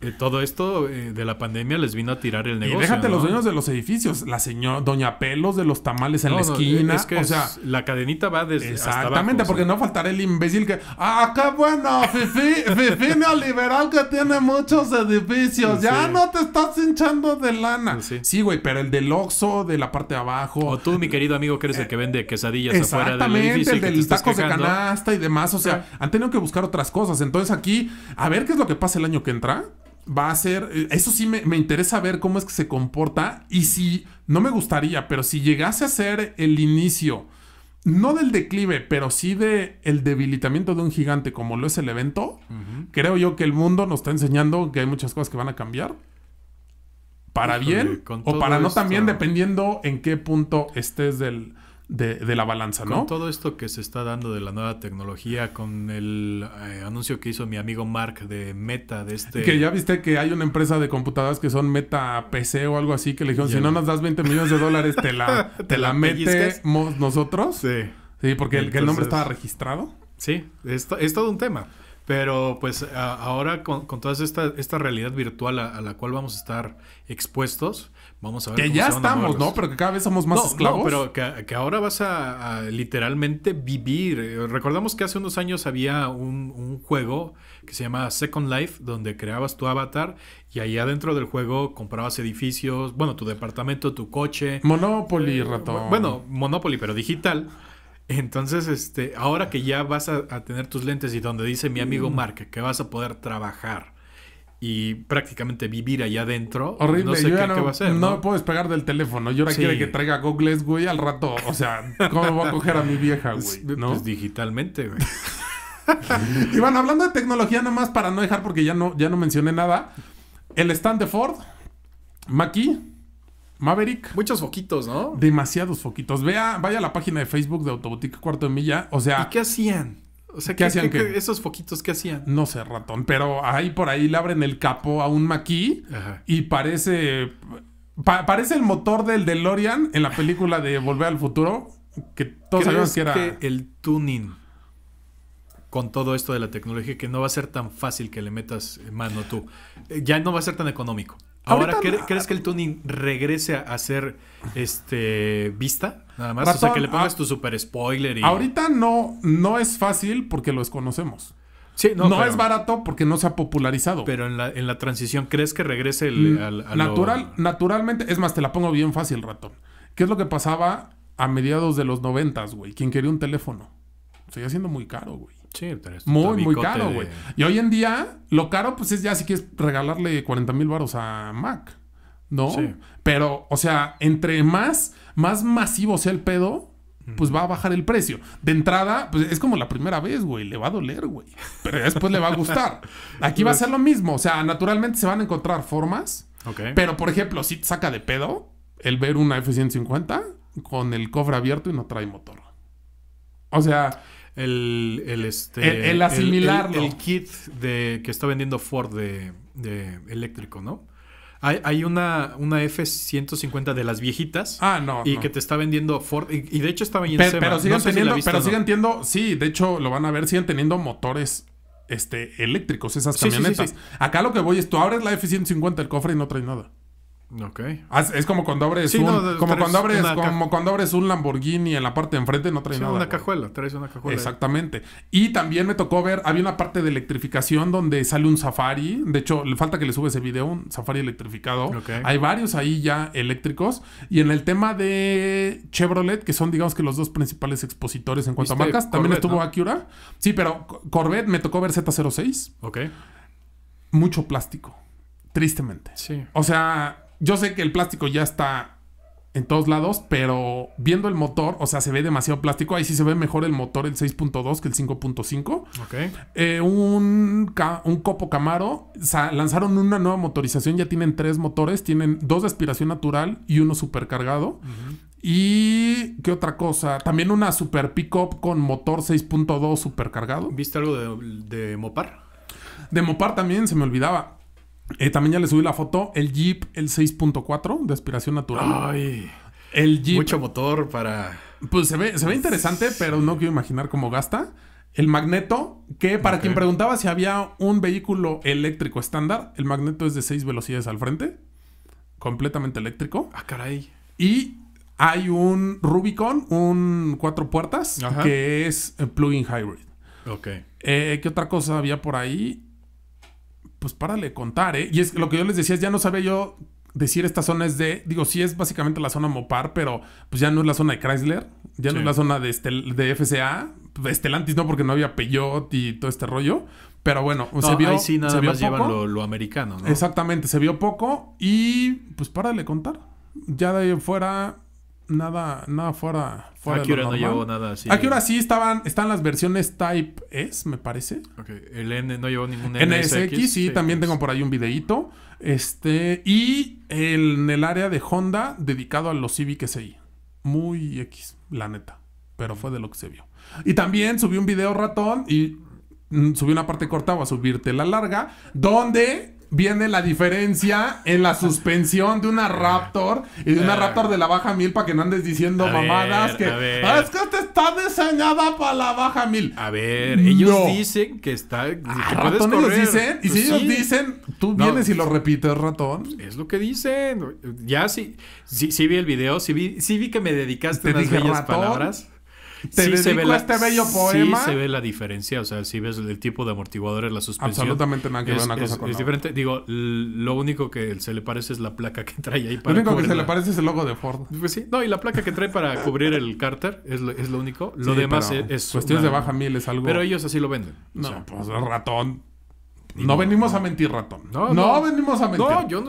eh, todo esto eh, de la pandemia les vino a tirar el negocio. Y déjate los dueños de los edificios, la señora Doña Pelos de los tamales en la esquina. o sea, la cadenita va desde. Exactamente, porque no faltará el imbécil que. ¡Ah, qué bueno! Fifi, Fifi neoliberal que tiene muchos edificios. ya no te estás hinchando de lana. Sí, güey, pero el del Oxxo de la parte de abajo. O tú, mi querido amigo, que eres el eh, que vende quesadillas afuera del edificio. el del taco de canasta y demás. O sea, han tenido que buscar otras cosas. Entonces aquí, a ver qué es lo que pasa el año que entra va a ser, eh, eso sí me, interesa ver cómo es que se comporta y si, no me gustaría, pero si llegase a ser el inicio, no del declive, pero sí de el debilitamiento de un gigante como lo es el evento, creo yo que el mundo nos está enseñando que hay muchas cosas que van a cambiar. Para bien o para no también, dependiendo en qué punto estés del, de, la balanza, ¿no? Con todo esto que se está dando de la nueva tecnología, con el eh, anuncio que hizo mi amigo Mark de Meta, de este... Que ya viste que hay una empresa de computadoras que son Meta PC o algo así, que le dijeron, si no nos das 20 millones de dólares, te la, ¿Te, la, metemos nosotros. Sí. Sí, porque el, nombre estaba registrado. Sí, es todo un tema. Pero pues ahora con, toda esta, esta realidad virtual a, la cual vamos a estar expuestos, vamos a ver... Que ya estamos, ¿no? Pero que cada vez somos más esclavos. No, pero que, ahora vas a, literalmente vivir. Eh, recordamos que hace unos años había un, juego que se llamaba Second Life, donde creabas tu avatar y ahí adentro del juego comprabas edificios, bueno, tu departamento, tu coche. Monopoly, eh, ratón. Bueno, Monopoly, pero digital. Entonces, este, ahora que ya vas a, tener tus lentes y donde dice mi amigo mm. Mark que vas a poder trabajar y prácticamente vivir allá adentro, Horrible. no sé qué, va a ser. No, me puedo despegar del teléfono. Yo ahora quiero que traiga Google güey, al rato. O sea, ¿cómo voy a coger a mi vieja, güey? Pues digitalmente, güey. y bueno, hablando de tecnología, nada más para no dejar, porque ya no, ya no mencioné nada. El stand de Ford, Mackie Maverick. Muchos foquitos, ¿no? Demasiados foquitos. Vea, vaya a la página de Facebook de Autobotica Cuarto de Milla. O sea. ¿Y qué hacían? O sea, ¿qué, hacían? ¿Esos foquitos qué hacían? No sé, ratón. Pero ahí por ahí le abren el capo a un maquí y parece. parece el motor del DeLorean en la película de Volver al Futuro. Que todos sabíamos que era. el tuning con todo esto de la tecnología que no va a ser tan fácil que le metas mano tú. Eh, ya no va a ser tan económico. Ahora, ¿crees que el tuning regrese a ser este, vista? Nada más, o sea, que le pongas ah, tu super spoiler y... Ahorita no, no es fácil porque lo desconocemos. Sí, no, es barato porque no se ha popularizado. Pero en la, transición, ¿crees que regrese el, mm, al, Natural, Naturalmente, es más, te la pongo bien fácil, ratón. ¿Qué es lo que pasaba a mediados de los noventas, güey? ¿Quién quería un teléfono. Seguía siendo muy caro, güey. Sí, muy, muy caro, güey. Y hoy en día, lo caro, pues es ya si quieres regalarle 40 mil baros a Mac, ¿no? Pero, o sea, entre más, más masivo sea el pedo, pues va a bajar el precio. De entrada, pues es como la primera vez, güey, le va a doler, güey. Pero después le va a gustar. Aquí va a ser lo mismo, o sea, naturalmente se van a encontrar formas. Ok. Pero, por ejemplo, si te saca de pedo el ver una F-150 con el cofre abierto y no trae motor. O sea, el, el, este, el, el asimilarlo. El, kit de, que está vendiendo Ford de, eléctrico, ¿no? Hay, una, una F-150 de las viejitas. Ah, no. Y que te está vendiendo Ford. Y, de hecho estaba vendiendo Pero, Seba. pero siguen teniendo, sí, de hecho lo van a ver, siguen teniendo motores este, eléctricos esas camionetas. Acá lo que voy es, tú abres la F-150 el cofre y no trae nada. Ok. Ah, es como cuando abres un, como cuando abres, cuando abres un Lamborghini en la parte de enfrente no trae sí, nada. una cajuela, traes una cajuela. Exactamente. Y también me tocó ver, había una parte de electrificación donde sale un safari, de hecho, le falta que le sube ese video, un safari electrificado. Hay varios ahí ya eléctricos y en el tema de Chevrolet, que son digamos que los dos principales expositores en cuanto a marcas, también estuvo Acura. Sí, pero Corvette me tocó ver Z06. Ok. Mucho plástico. Tristemente. Sí. O sea, yo sé que el plástico ya está en todos lados, pero viendo el motor, o sea, se ve demasiado plástico. Ahí sí se ve mejor el motor, el 6.2 que el 5.5. Ok. Eh, un, un, Copo Camaro, lanzaron una nueva motorización, ya tienen tres motores, tienen dos de aspiración natural y uno supercargado. Y qué otra cosa, también una super pickup con motor 6.2 supercargado. ¿Viste algo de Mopar? De Mopar también, se me olvidaba. Eh, también ya le subí la foto. El Jeep, el 6.4 de aspiración natural. Ay. El Jeep. Mucho motor para. Pues se ve, se ve interesante, pero no quiero imaginar cómo gasta. El magneto, que para quien preguntaba si había un vehículo eléctrico estándar, el magneto es de 6 velocidades al frente. Completamente eléctrico. Ah, caray. Y hay un Rubicon, un cuatro puertas, que es eh, plug-in hybrid. Ok. Eh, ¿Qué otra cosa había por ahí? Pues párale contar, ¿eh? Y es lo que yo les decía, es ya no sabía yo decir esta zona es de, digo, sí es básicamente la zona Mopar, pero pues ya no es la zona de Chrysler, ya no es la zona de, de FCA, de Stellantis no, porque no había Peugeot y todo este rollo, pero bueno, se vio. Ahí nada más poco. lo, americano, ¿no? Exactamente, se vio poco y pues párale contar. Ya de ahí fuera, nada, nada fuera, fuera Acura de no llevó nada así. ahora sí estaban, están las versiones Type S, me parece. Ok, el N no llevó ningún NSX. NSX, sí, también tengo pues. por ahí un videíto. Este, y en el área de Honda dedicado a los Civic SI. Muy X, la neta. Pero fue de lo que se vio. Y también subí un video ratón y mm, subí una parte corta, voy a subirte la larga, donde viene la diferencia en la suspensión de una ah. Raptor y de una ah. Raptor de la baja mil para que no andes diciendo mamadas que ah, es que esta está diseñada para la baja mil. A ver, ellos dicen que está. ratón dicen, y si pues ellos dicen, tú vienes y lo repites, ratón. Pues, es lo que dicen. Ya sí, sí, vi el video, sí vi, sí vi que me dedicaste unas bellas palabras te sí se ve la, este bello poema. Sí se ve la diferencia, o sea, si ves el, tipo de amortiguadores, la suspensión. Absolutamente nada que ver una cosa con con Es diferente, digo, lo único que se le parece es la placa que trae ahí para Lo único que se le parece es el logo de Ford. Pues sí, no, y la placa que trae para cubrir el cárter es lo, es lo único. Lo demás e, es, Cuestiones de baja mil es algo... Pero ellos así lo venden. No, Pues sea, ratón. No venimos a mentir, ratón. No, no, venimos a mentir. No, yo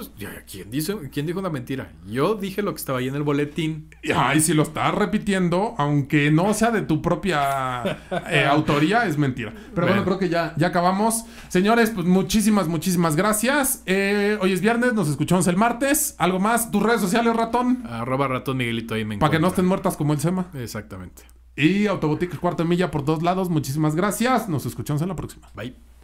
¿quién, dice, ¿Quién dijo una mentira? Yo dije lo que estaba ahí en el boletín. Ay, si lo estás repitiendo, aunque no sea de tu propia eh, autoría, es mentira. Pero bueno. creo que ya, ya acabamos. Señores, pues muchísimas, muchísimas gracias. Eh, hoy es viernes, nos escuchamos el martes. ¿Algo más? ¿Tus redes sociales, ratón? Arroba ratón Miguelito ahí Para que no estén muertas como el SEMA. Exactamente. Y Cuarto Cuarta Milla por dos lados. Muchísimas gracias. Nos escuchamos en la próxima. Bye.